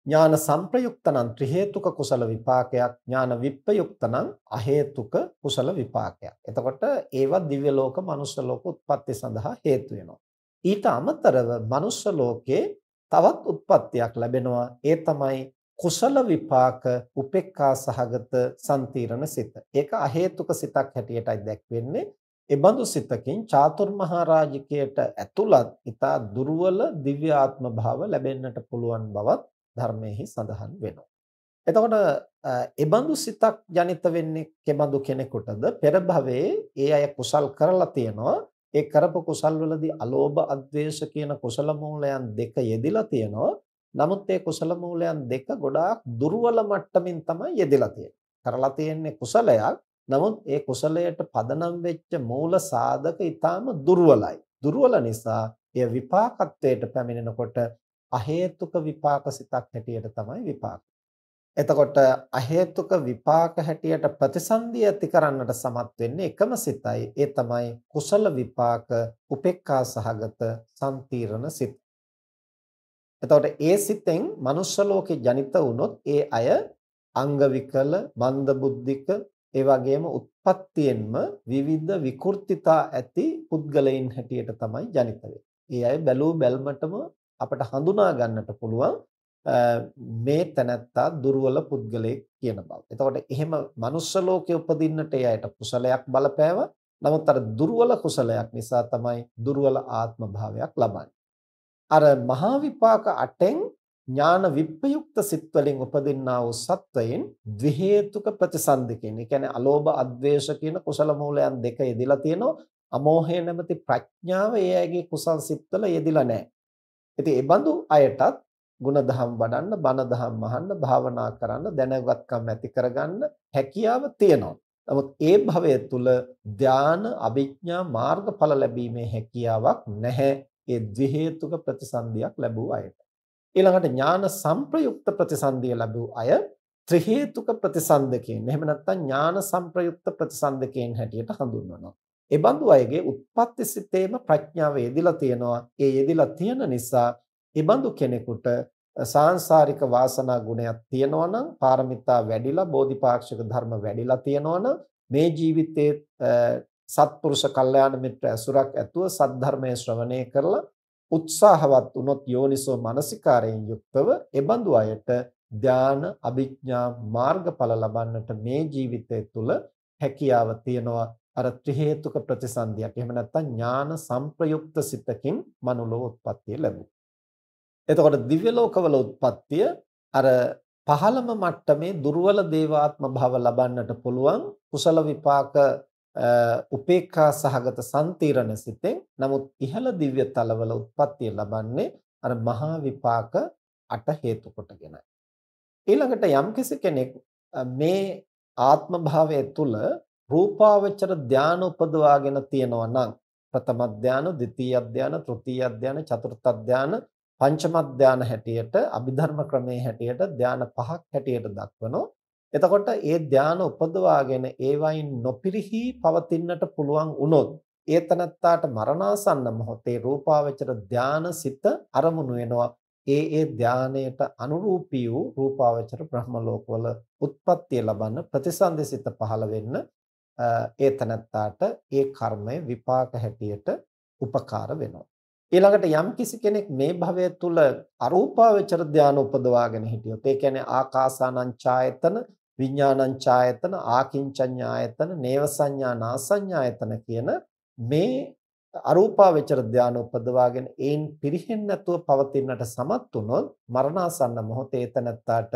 S1: ඥාන සංප්‍රයුක්තනම් ත්‍රි හේතුක කුසල විපාකයක් ඥාන විප්පයුක්තනම් අ හේතුක කුසල විපාකයක් එතකොට ඒවා දිව්‍ය ලෝක මනුෂ්‍ය ලෝක උත්පත්ති සඳහා හේතු වෙනවා ඊට අමතරව මනුෂ්‍ය ලෝකේ තවත් උත්පත්තියක් ලැබෙනවා ඒ තමයි කුසල විපාක උපේක්ඛා සහගත සම්තිරණ සිත. ඒක අහේතුක සිතක් හැටියටයි දැක්වෙන්නේ. එබඳු සිතකින් චාතුර්මහා රාජිකයට ඇතුළත් ඊතා දුර්වල දිව්‍ය ආත්ම භාව ලැබෙන්නට පුළුවන් බවත් ධර්මයේ සඳහන් වෙනවා. එතකොට එබඳු සිතක් ජනිත වෙන්නේ කෙබඳු කෙනෙකුටද පෙර භවයේ ඒ අය කුසල් කරලා තියෙනවා ඒ කරපු කුසල්වලදී අලෝභ අද්වේෂ කියන කුසල මූලයන් දෙක යෙදිලා තියෙනවා. නමුත් ඒ කුසල මූලයන් දෙක ගොඩාක් දුර්වල මට්ටමින් තමයි යෙදිලා තියෙන්නේ. කරලා තියෙන්නේ කුසලයක්. නමුත් ඒ කුසලයට පදනම් වෙච්ච මූල සාධක ඊටාම දුර්වලයි. දුර්වල නිසා එය විපාකත්වයට පැමිණෙනකොට අහේතුක විපාක සිතක් හැටියට තමයි විපාක එතකොට අහේතුක විපාක හැටියට ප්‍රතිසන්දිය ඇති කරන්නට සමත් වෙන්නේ එකම සිතයි. ඒ තමයි කුසල විපාක, උපේක්ඛා සහගත සම්තිරණ සිත. එතකොට ඒ සිතෙන් manuss ලෝකේ ජනිත වුණොත් ඒ අය අංග විකල, මන්ද බුද්ධික, ඒ වගේම උත්පත්තියෙන්ම විවිධ විකෘතිතා ඇති පුද්ගලයන් හැටියට තමයි ජනිත ඒ අය බැලූ බැල්මටම අපට හඳුනා ගන්නට පුළුවන් මේ තැනැත්තා දුර්වල පුද්ගලයෙක් කියන බව. එතකොට එහෙම manuss ලෝකේ උපදින්නට එයාට කුසලයක් බලපෑවා. නමුත් අර දුර්වල කුසලයක් නිසා තමයි දුර්වල ආත්ම භාවයක් ලබන්නේ. අර මහා විපාක 8න් ඥාන විප්‍රයුක්ත සිත් වලින් උපදින්නා වූ සත්වයින් ද්වි හේතුක ප්‍රතිසන්දිකෙන. ඒ කියන්නේ අලෝභ අද්වේෂ කියන කුසල මූලයන් දෙක යෙදিলা තියෙනවා. අමෝහය නැමැති ප්‍රඥාව ඒ අයගේ කුසල් සිත්වල යෙදিলা නැහැ. ඉතින් ඒ බඳු අයටත් ಗುಣධම් වඩන්න, බණධම් අහන්න, භාවනා කරන්න, දැනගත්කම් ඇති කරගන්න හැකියාව තියෙනවා. නමුත් ඒ භවය තුල ධාන, අභිඥා මාර්ගඵල ලැබීමේ හැකියාවක් නැහැ. ඒ ද්වි හේතුක ප්‍රතිසන්දියක් ලැබුව අයට. ඊළඟට ඥාන සංප්‍රයුක්ත ප්‍රතිසන්දිය ලැබූ අය ත්‍රි හේතුක ප්‍රතිසන්දකයෙන් එහෙම නැත්නම් ඥාන සංප්‍රයුක්ත ප්‍රතිසන්දකයෙන් හැටියට හඳුන්වනවා. ඒ බඳු අයගේ උත්පත්ති සිතේම ප්‍රඥාව යෙදිලා තියෙනවා. ඒ යෙදිලා තියෙන නිසා ඉබඳු කෙනෙකුට සාංශාරික වාසනා ගුණයක් තියෙනවා නම් පාරමිතා වැඩිලා බෝධිපාක්ෂික ධර්ම වැඩිලා තියෙනවා නම් මේ ජීවිතයේ සත්පුරුෂ කල්යාණ මිත්‍ර ඇසුරක් ඇතුව සද්ධර්මයේ ශ්‍රවණය කරලා උත්සාහවත් වුණොත් යෝනිසෝ මනසිකාරයෙන් යුක්තව එබඳු අයට ධාන අභිඥා මාර්ගඵල ලබන්නට මේ ජීවිතය තුළ හැකියාව තියෙනවා අර ත්‍රි හේතුක ප්‍රතිසන්දියක් එහෙම නැත්නම් ඥාන සංප්‍රයුක්ත සිතකින් මනුලෝ උත්පත්තිය ලැබුවා එතකොට දිව්‍ය ලෝකවල උත්පත්තිය අර පහළම මට්ටමේ දුර්වල දේවාත්ම භව ලබන්නට පුළුවන් කුසල විපාක උපේක්ඛා සහගත සම්තිරණ සිතෙන් නමුත් ඉහළ දිව්‍ය තලවල උත්පත්තිය ලබන්නේ අර මහා විපාක අට හේතු කොටගෙනයි ඊළඟට යම්කිසි කෙනෙක් මේ ආත්ම භාවය තුල රූපාවචර ධානය උපදවාගෙන තියෙනවා නම් ප්‍රථම ධාන, ද්විතීය ධාන, තෘතීය ධාන, චතුර්ථ ධාන පංචම ධානය හැටියට අභිධර්ම ක්‍රමයේ හැටියට ධාන පහක් හැටියට දක්වනෝ එතකොට ඒ ධාන උපදවාගෙන ඒවයින් නොපිරිහි පවතින්නට පුළුවන් වුණොත් ඒ තනත්තාට මරණාසන්න මොහොතේ රූපාවචර ධාන සිත අරමුණු වෙනවා ඒ ඒ ධානයට අනුරූපී වූ රූපාවචර බ්‍රහ්ම ලෝකවල උත්පත්තිය ලබන්න ප්‍රතිසන්දි සිත පහළ වෙන්න ඒ තනත්තාට ඒ කර්මය විපාක හැටියට උපකාර වෙනවා ඊළඟට යම් කිසි කෙනෙක් මේ භවය තුල අරූපාවචර ධාන උපදවාගෙන හිටියොත් ඒ කියන්නේ ආකාසානං ඡායතන විඥානං ඡායතන ආකින්චඤ්ඤායතන නේවසඤ්ඤා නාසඤ්ඤායතන කියන මේ අරූපාවචර ධාන උපදවාගෙන ඒන් පිරිහෙන්නේ නැතුව පවතින්නට සමත් වුනොත් මරණාසන්න මොහොතේ තනත්තාට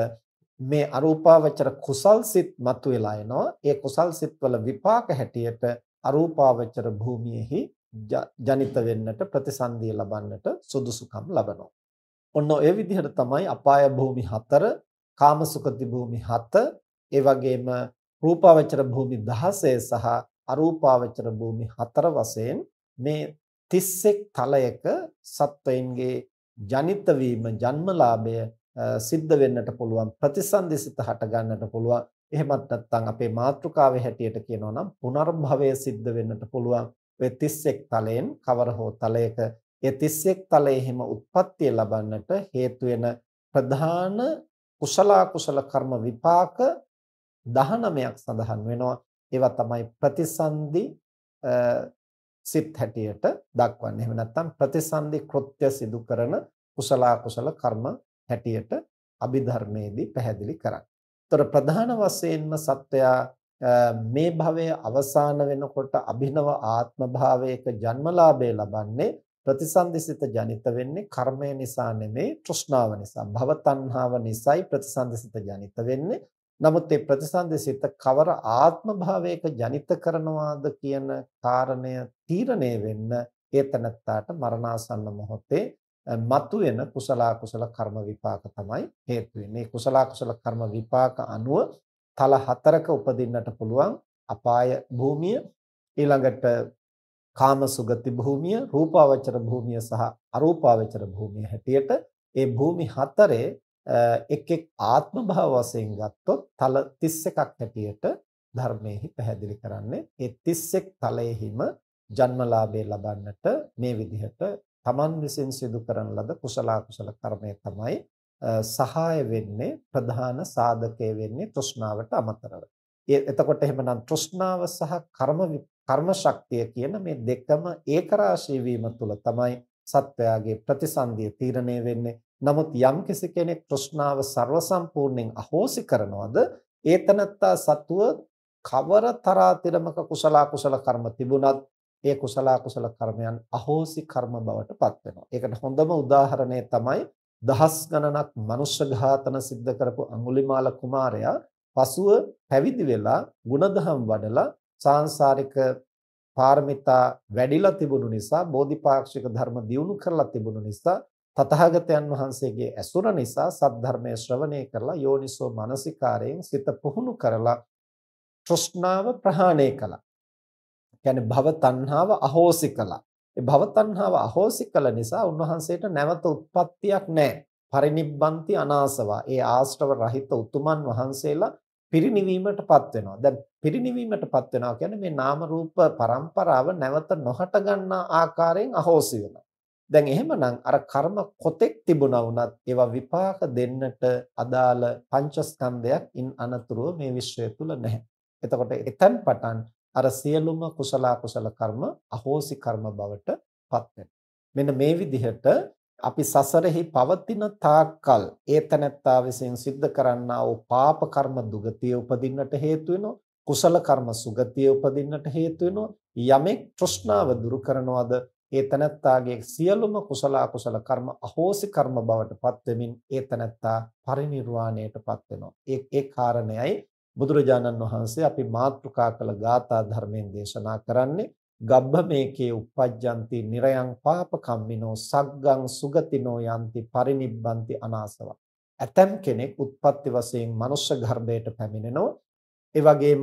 S1: මේ අරූපාවචර කුසල් සිත් මතුවලා එනවා ඒ කුසල් සිත් වල විපාක හැටියට අරූපාවචර භූමියේහි ජනිත වෙන්නට ප්‍රතිසන්දිය ලබන්නට සුදුසුකම් ලබනවා. ඔන්න ඒ විදිහට තමයි අපාය භූමි 4, කාමසුකති භූමි 7, ඒ වගේම රූපාවචර භූමි 16 සහ අරූපාවචර භූමි 4 වශයෙන් මේ 31 තලයක සත්වයින්ගේ ජනිත වීම ජන්මලාභය සිද්ධ වෙන්නට පුළුවන් ප්‍රතිසන්දිසිත හට ගන්නට පුළුවන් එහෙමත් නැත්නම් අපේ මාතෘකාවේ හැටියට කියනවා නම් පුනර්භවය සිද්ධ වෙන්නට පුළුවන් ඔය 31 තලයෙන් කවර හෝ තලයක ඒ 31 තලයෙහිම උත්පත්තිය ලබන්නට හේතු වෙන ප්‍රධාන කුසල කුසල කර්ම විපාක 19ක් සඳහන් වෙනවා ඒවා තමයි ප්‍රතිසන්දි සිත් හැටියට දක්වන්නේ එහෙම නැත්නම් ප්‍රතිසන්දි කෘත්‍ය සිදු කරන කුසල කුසල කර්ම හැටියට අභිධර්මයේදී පැහැදිලි කරන්නේ. ତොර ප්‍රධාන වශයෙන්ම සත්වයා මේ භවය අවසන් වෙනකොට අභිනව ආත්ම භාවයක ජන්මලාභය ලබන්නේ ප්‍රතිසන්දිසිත ජනිත වෙන්නේ කර්මය නිසා නෙමේ තෘෂ්ණාව නිසා භව තණ්හාව නිසායි ප්‍රතිසන්දිසිත ජනිත වෙන්නේ නමුත් මේ ප්‍රතිසන්දිසිත කවර ආත්ම භාවයක ජනිත කරනවාද කියන කාරණය තීරණය වෙන්න ඒ තනත්තාට මරණාසන්න මොහොතේ මතුවෙන කුසල කුසල කර්ම විපාක තමයි හේතු වෙන්නේ. කුසල කුසල කර්ම විපාක අනුව තල හතරක උපදින්නට පුළුවන් අපාය භූමිය ඊළඟට කාම සුගති භූමිය රූපාවචර භූමිය සහ අරූපාවචර භූමිය හැටියට ඒ භූමි හතරේ එක් එක් ආත්ම භාව වශයෙන් ගත්තොත් තල 31ක් හැටියට ධර්මයේහි පැහැදිලි කරන්නේ ඒ 31 තලයේහිම ජන්මලාභය ලබන්නට මේ විදිහට තමන් විසින් සිදු කරන ලද කුසල කුසල කර්මය තමයි සහාය වෙන්නේ ප්‍රධාන සාධකය වෙන්නේ තෘෂ්ණාවට අමතරව. එතකොට එහෙමනම් තෘෂ්ණාව සහ කර්ම කර්ම ශක්තිය කියන මේ දෙකම ඒකරාශී වීම තුළ තමයි සත්වයාගේ ප්‍රතිසන්දිය තීරණය වෙන්නේ. නමුත් යම් කෙනෙක් තෘෂ්ණාව ਸਰව සම්පූර්ණයෙන් අහෝසි කරනවද ඒතනත්තා සතුව කවර තරාතිරමක කුසල කුසල කර්ම තිබුණත් ඒ කුසල කුසල කර්මයන් අහෝසි කර්ම බවට පත් වෙනවා. ඒකට හොඳම උදාහරණය තමයි දහස් ගණනක් මනුෂ්‍ය ඝාතන සිද්ධ කරපු අඟුලිමාල කුමාරයා පසුව පැවිදි වෙලා ಗುಣධම් වඩලා සාංශාරික පාරමිතා වැඩිලා තිබුණු නිසා බෝධිපාක්ෂික ධර්ම දියුණු කරලා තිබුණු නිසා තථාගතයන් වහන්සේගේ ඇසුර නිසා සද්ධර්මය ශ්‍රවණය කරලා යෝනිසෝ මනසිකාරයෙන් සිත පුහුණු කරලා තෘෂ්ණාව ප්‍රහාණය කළා. කියන්නේ භව තණ්හාව අහෝසි කළා. ඒ භවතණ්හාව අහෝසි කළ නිසා උන්වහන්සේට නැවත උත්පත්තියක් නැහැ. පරිනිබ්බන්ති අනාසවා. ඒ ආශ්‍රව රහිත උතුමන් වහන්සේලා පිරිණිවීමටපත් වෙනවා. දැන් පිරිණිවීමටපත් වෙනවා කියන්නේ මේ නාම රූප පරම්පරාව නැවත නොහට ගන්නා ආකාරයෙන් අහෝසි වෙනවා. දැන් එහෙමනම් අර කර්ම කොතෙක් තිබුණා වුණත් ඒවා විපාක දෙන්නට අදාළ පංචස්කන්ධයක් ඉන් අනතුරුව මේ විශ්වය තුල නැහැ. එතකොට එතෙන් පටන් අර සියලුම කුසල කුසල කර්ම අහෝසි කර්ම බවට පත් මෙන්න මේ විදිහට අපි සසරෙහි පවතින තාක්කල් ඒතනත්තා විසින් සිද්ධ කරන්නා වූ පාප කර්ම දුගතිය උපදින්නට හේතු වෙනවා කුසල කර්ම සුගතිය උපදින්නට හේතු වෙනවා යමෙක් තෘෂ්ණාව දුරු කරනවද ඒතනත්තාගේ සියලුම කුසල අකුසල කර්ම අහෝසි කර්ම බවට පත් වෙමින් ඒතනත්තා පරිණිරවාණයටපත් වෙනවා ඒ ඒ කාරණයයි බුදුරජාණන් වහන්සේ අපි මාතෘකා කළ ගාථා ධර්මයෙන් දේශනා කරන්නේ ගබ්බමේකේ uppajjanti nirayan papa kammino saggan sugatino yanti parinibbanti anasawa ඇතම් කෙනෙක් උත්පත්ති වශයෙන් මනුෂ්‍ය ගර්භයට පැමිණෙනවා ඒ වගේම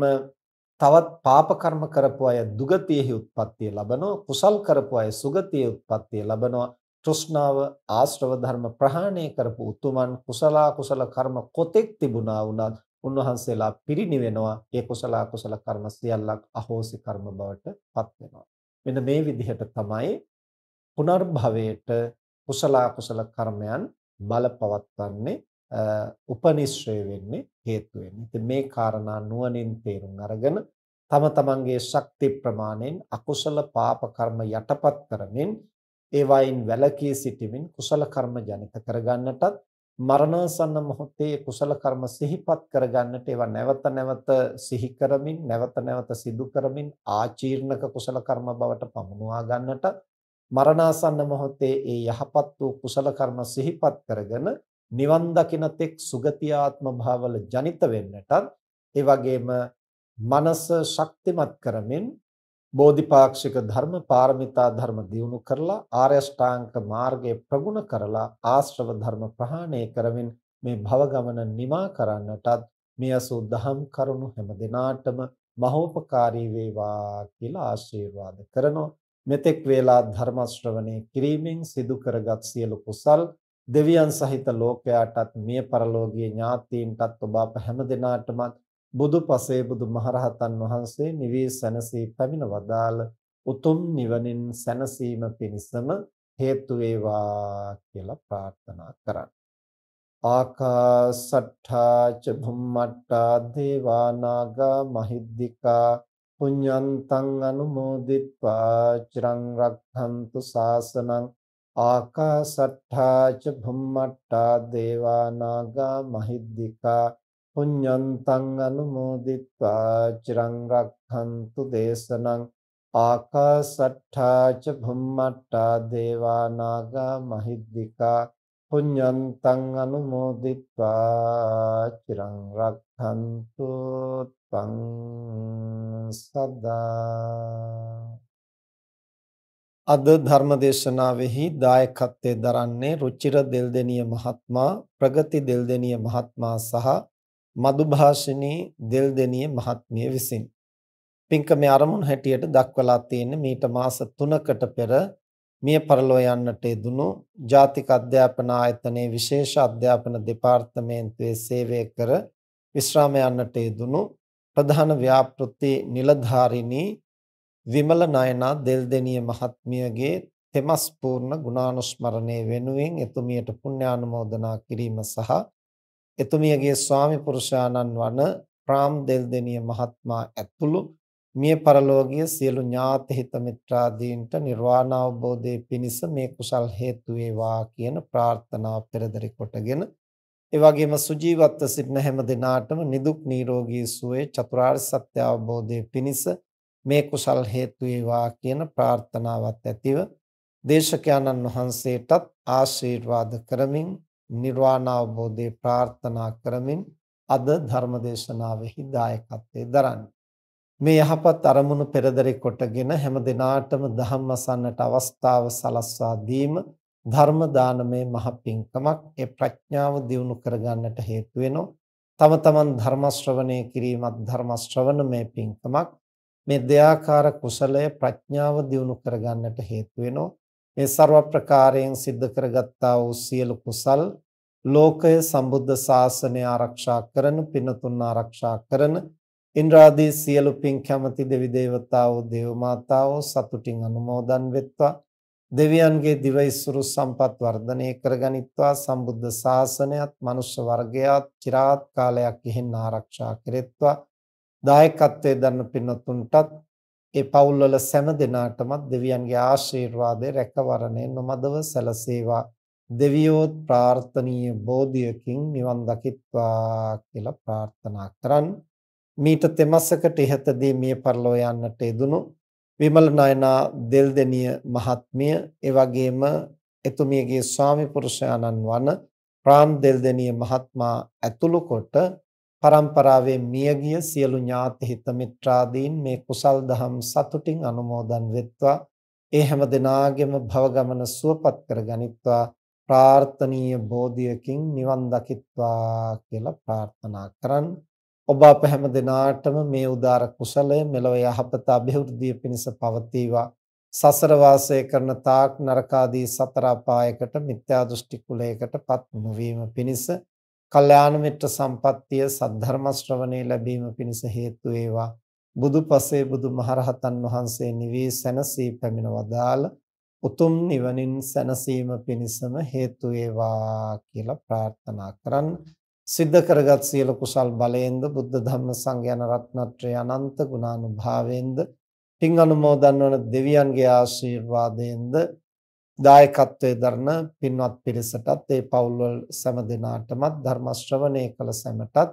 S1: තවත් පාප කර්ම කරපු අය දුගතියෙහි උත්පත්තිය ලබනවා කුසල් කරපු අය සුගතියේ උත්පත්තිය ලබනවා තෘෂ්ණාව ආශ්‍රව ධර්ම ප්‍රහාණය කරපු උතුමන් කුසලා කුසල කර්ම කොතෙක් තිබුණා වුණත් උන්වහන්සේලා පිරිණිවෙනවා ඒ කුසල අකුසල කර්ම සියල්ලක් අහෝසි කර්ම බවට පත් වෙනවා. මෙන්න මේ විදිහට තමයි පුනර්භවයට කුසල අකුසල කර්මයන් බලපවත්වන්නේ උපනිශ්‍රය වෙන්නේ හේතු වෙන්නේ. ඉතින් මේ කාරණා නුවණින් තේරුම් අරගෙන තම තමන්ගේ ශක්ති ප්‍රමාණයෙන් අකුසල පාප කර්ම යටපත් කරමින් ඒවායින් වැළකී සිටමින් කුසල කර්ම ජනිත කරගන්නටත් මරණාසන්න මොහොතේ කුසල කර්ම සිහිපත් කරගන්නට ඒවා නැවත නැවත සිහි කරමින් නැවත නැවත සිදු කරමින් ආචීර්ණක කුසල කර්ම බවට පමුණවා ගන්නට මරණාසන්න මොහොතේ ඒ යහපත් වූ කුසල කර්ම සිහිපත් කරගෙන නිවන් දකින තෙක් සුගති ආත්ම භාවල ජනිත වෙන්නටත් ඒ වගේම මනස ශක්තිමත් කරමින් බෝධිපාක්ෂික ධර්ම පාරමිතා ධර්ම දියුණු කරලා ආර්ය ශ්‍රාංක මාර්ගයේ ප්‍රගුණ කරලා ආශ්‍රව ධර්ම ප්‍රහාණය කරමින් මේ භව ගමන නිමා කරන්නටත් මේ අසු දහම් කරුණු හැම දිනාටම මහෝපකාරී වේවා කියලා ආශිර්වාද කරනවා මෙතෙක් වේලා ධර්ම ශ්‍රවණේ කිරීමෙන් සිදු කරගත් සියලු කුසල් දෙවියන් සහිත ලෝකයාටත් මිය පරලෝකීය ඥාතීන්ටත් ඔබ අප හැම දිනාටමත් බුදු පසේ බුදු මහරහතන් වහන්සේ නිවී සැනසී පැමිණ වදාළ උතුම් නිවනින් සැනසීම පිණිසම හේතු වේවා කියලා ප්‍රාර්ථනා කරන්න. ආකාසට්ඨා ච භුම්මට්ඨා දේවා නාග මහිද්దికා පුඤ්ඤන්තං අනුමෝදිත්වා චිරං රක්ඛන්තු සාසනං ආකාසට්ඨා ච භුම්මට්ඨා දේවා නාග මහිද්దికා පුඤ්ඤන්තං අනුමෝදිත්වා චිරං රක්ඛන්තු දේශනං ආකාසට්ඨා ච භුම්මට්ඨා දේවා නාග මහිද්దికා පුඤ්ඤන්තං අනුමෝදිත්වා චිරං රක්ඛන්තු ත්වං සදා අද ධර්ම දේශනාවෙහි දායකත්වයෙන් දරන්නේ රුචිර දෙල්දෙනිය මහත්මයා ප්‍රගති දෙල්දෙනිය මහත්මයා සහ මදුභාෂිනී දෙල්දෙනිය මහත්මිය විසින් පින්කමේ අරමුණු හැටියට දක්වලා තියෙන මීට මාස 3කට පෙර මිය පරලෝ යන්නට එදුණු ජාතික අධ්‍යාපන ආයතනයේ විශේෂ අධ්‍යාපන දෙපාර්තමේන්තුවේ සේවය කර විශ්‍රාම යන්නට එදුණු ප්‍රධාන ව්‍යාපෘති නිලධාරිනී විමල නයනා දෙල්දෙනිය මහත්මියගේ තෙමස් පූර්ණ ගුණානුස්මරණය වෙනුවෙන් එතුමියට පුණ්‍යානුමෝදනා කිරීම සහ එතුමියගේ ස්වාමි පුරුෂයාණන් වන ප්‍රාම් දෙල්දෙනිය මහත්මයා ඇතුළු මිය පරලෝකීය සියලු ඥාති හිත මිත්‍රාදීන්ට නිර්වාණ අවබෝධයේ පිණිස මේ කුසල් හේතු වේවා කියන ප්‍රාර්ථනාව පෙරදරි කොටගෙන ඒ වගේම සුජීවත්ව සිටින හැම දිනාටම නිදුක් නිරෝගී සුවය චතුරාර්ය සත්‍ය අවබෝධයේ පිණිස මේ කුසල් හේතු වේවා කියන ප්‍රාර්ථනාවත් ඇතිව දේශකයන්න් වහන්සේටත් ආශිර්වාද කරමින් නිර්වාණ අවබෝධය ප්‍රාර්ථනා කරමින් අද ධර්ම දේශනාවෙහි දායකත්වයේ දරන්නේ. මේ යහපත් අරමුණු පෙරදරේ කොටගෙන හැම දිනාටම ධම්ම අසන්නට අවස්ථාව සලස්වා දීම ධර්ම දානමේ මහ පිංකමක් ඒ ප්‍රඥාව දියුණු කරගන්නට හේතු වෙනවා. තම තමන් ධර්ම ශ්‍රවණය කිරීමත් ධර්ම ශ්‍රවණමේ පිංකමක්. මේ දෙයාකාර කුසලය ප්‍රඥාව දියුණු කරගන්නට හේතු වෙනවා. ඒ ਸਰව ප්‍රකාරයෙන් સિદ્ધ කරගත්තා වූ සියලු කුසල් ලෝකය සම්බුද්ධ ශාසනය ආරක්ෂා කරන පින තුන ආරක්ෂා කරන ඉන්ද්‍රාදී සියලු පින් කැමති දෙවි දේවතාවෝ දේව මාතාවෝ සතුටින් අනුමෝදන් වෙත්වා දෙවියන්ගේ දිවයිසුරු සම්පත් වර්ධනය කරගනිත්වා සම්බුද්ධ ශාසනයත් මනුෂ්‍ය වර්ගයාත් চিරාත් කාලයක් ඉහෙන් ආරක්ෂා කෙරෙත්වා දායකත්වයේ දන්න පින්තුන්ටත් ඒ පවුල්වල සෑම දෙනාටමත් දෙවියන්ගේ ආශිර්වාදය රැකවරණය නොමදව සැලසේවා දෙවියෝත් ප්‍රාර්ථනීය බෝධියකින් නිවන් දකිත්වා කියලා ප්‍රාර්ථනා කරන් මීට තෙමසකට ඉහතදී මිය පරලෝ යන්නට එදුණු විමල නයනා දෙල්දෙනිය මහත්මිය ඒ වගේම එතුමියගේ ස්වාමි පුරුෂයාණන් වන ප්‍රාම් දෙල්දෙනිය මහත්මයා ඇතුළු කොට පරම්පරාවේ මියගිය සියලු ඥාති හිත මිත්‍රාදීන් මේ කුසල් දහම් සතුටින් අනුමෝදන් වෙත්වා ඒ හැම දිනාගෙම භව ගමන සුවපත් කරගනිත්වා ප්‍රාර්ථනීය බෝධියකින් නිවන් දකිත්වා කියලා ප්‍රාර්ථනා කරන් ඔබ අප හැම දිනාටම මේ උදාර කුසලය මෙලව යහපත અભිවෘද්ධිය පිණිස පවතිවා සසර වාසය කරන තාක් නරකාදී සතර අපායකට මිත්‍යා දෘෂ්ටි කුලයකටපත් නොවීම පිණිස කල්යාණ මිත්‍ර සම්පත්තිය සද්ධර්ම ශ්‍රවණේ ලැබීම පිණිස හේතු වේවා. බුදුපසේ බුදුමහරහතන් වහන්සේ නිවී සැනසී පැමිණ වදාළ උතුම් නිවනින් සැනසීම පිණිසම හේතු වේවා කියලා ප්‍රාර්ථනා කරන්න. සිද්ධ කරගත් සියලු කුසල් බලයෙන්ද බුද්ධ ධම්ම සංඝයාන රත්නත්‍රය අනන්ත ගුණානුභාවයෙන්ද පින් අනුමෝදන් වන දෙවියන්ගේ ආශිර්වාදයෙන්ද දායකත්වයේ දරන පින්වත් පිරිසටත් ඒ පවුල්වල සෑම දෙනාටමත් ධර්ම ශ්‍රවණය කළ සෑමටත්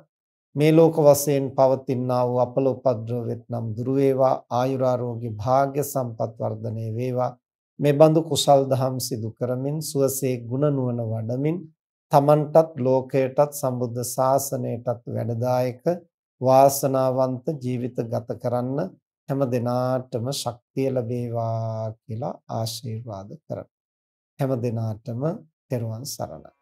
S1: මේ ලෝක වශයෙන් පවතිනා වූ අපල උපද්‍රව වෙත්නම් දුර වේවා ආයුරාෝගී භාග්ය සම්පත් වර්ධනයේ වේවා මේ බඳු කුසල් දහම් සිදු කරමින් සුවසේ ගුණ නුවණ වඩමින් තමන්ටත් ලෝකයටත් සම්බුද්ධ ශාසනයටත් වැඩදායක වාසනාවන්ත ජීවිත ගත කරන්න හැම දිනාටම ශක්තිය ලැබේවා කියලා ආශිර්වාද කරමි හැම දිනාටම තෙරුවන් සරණයි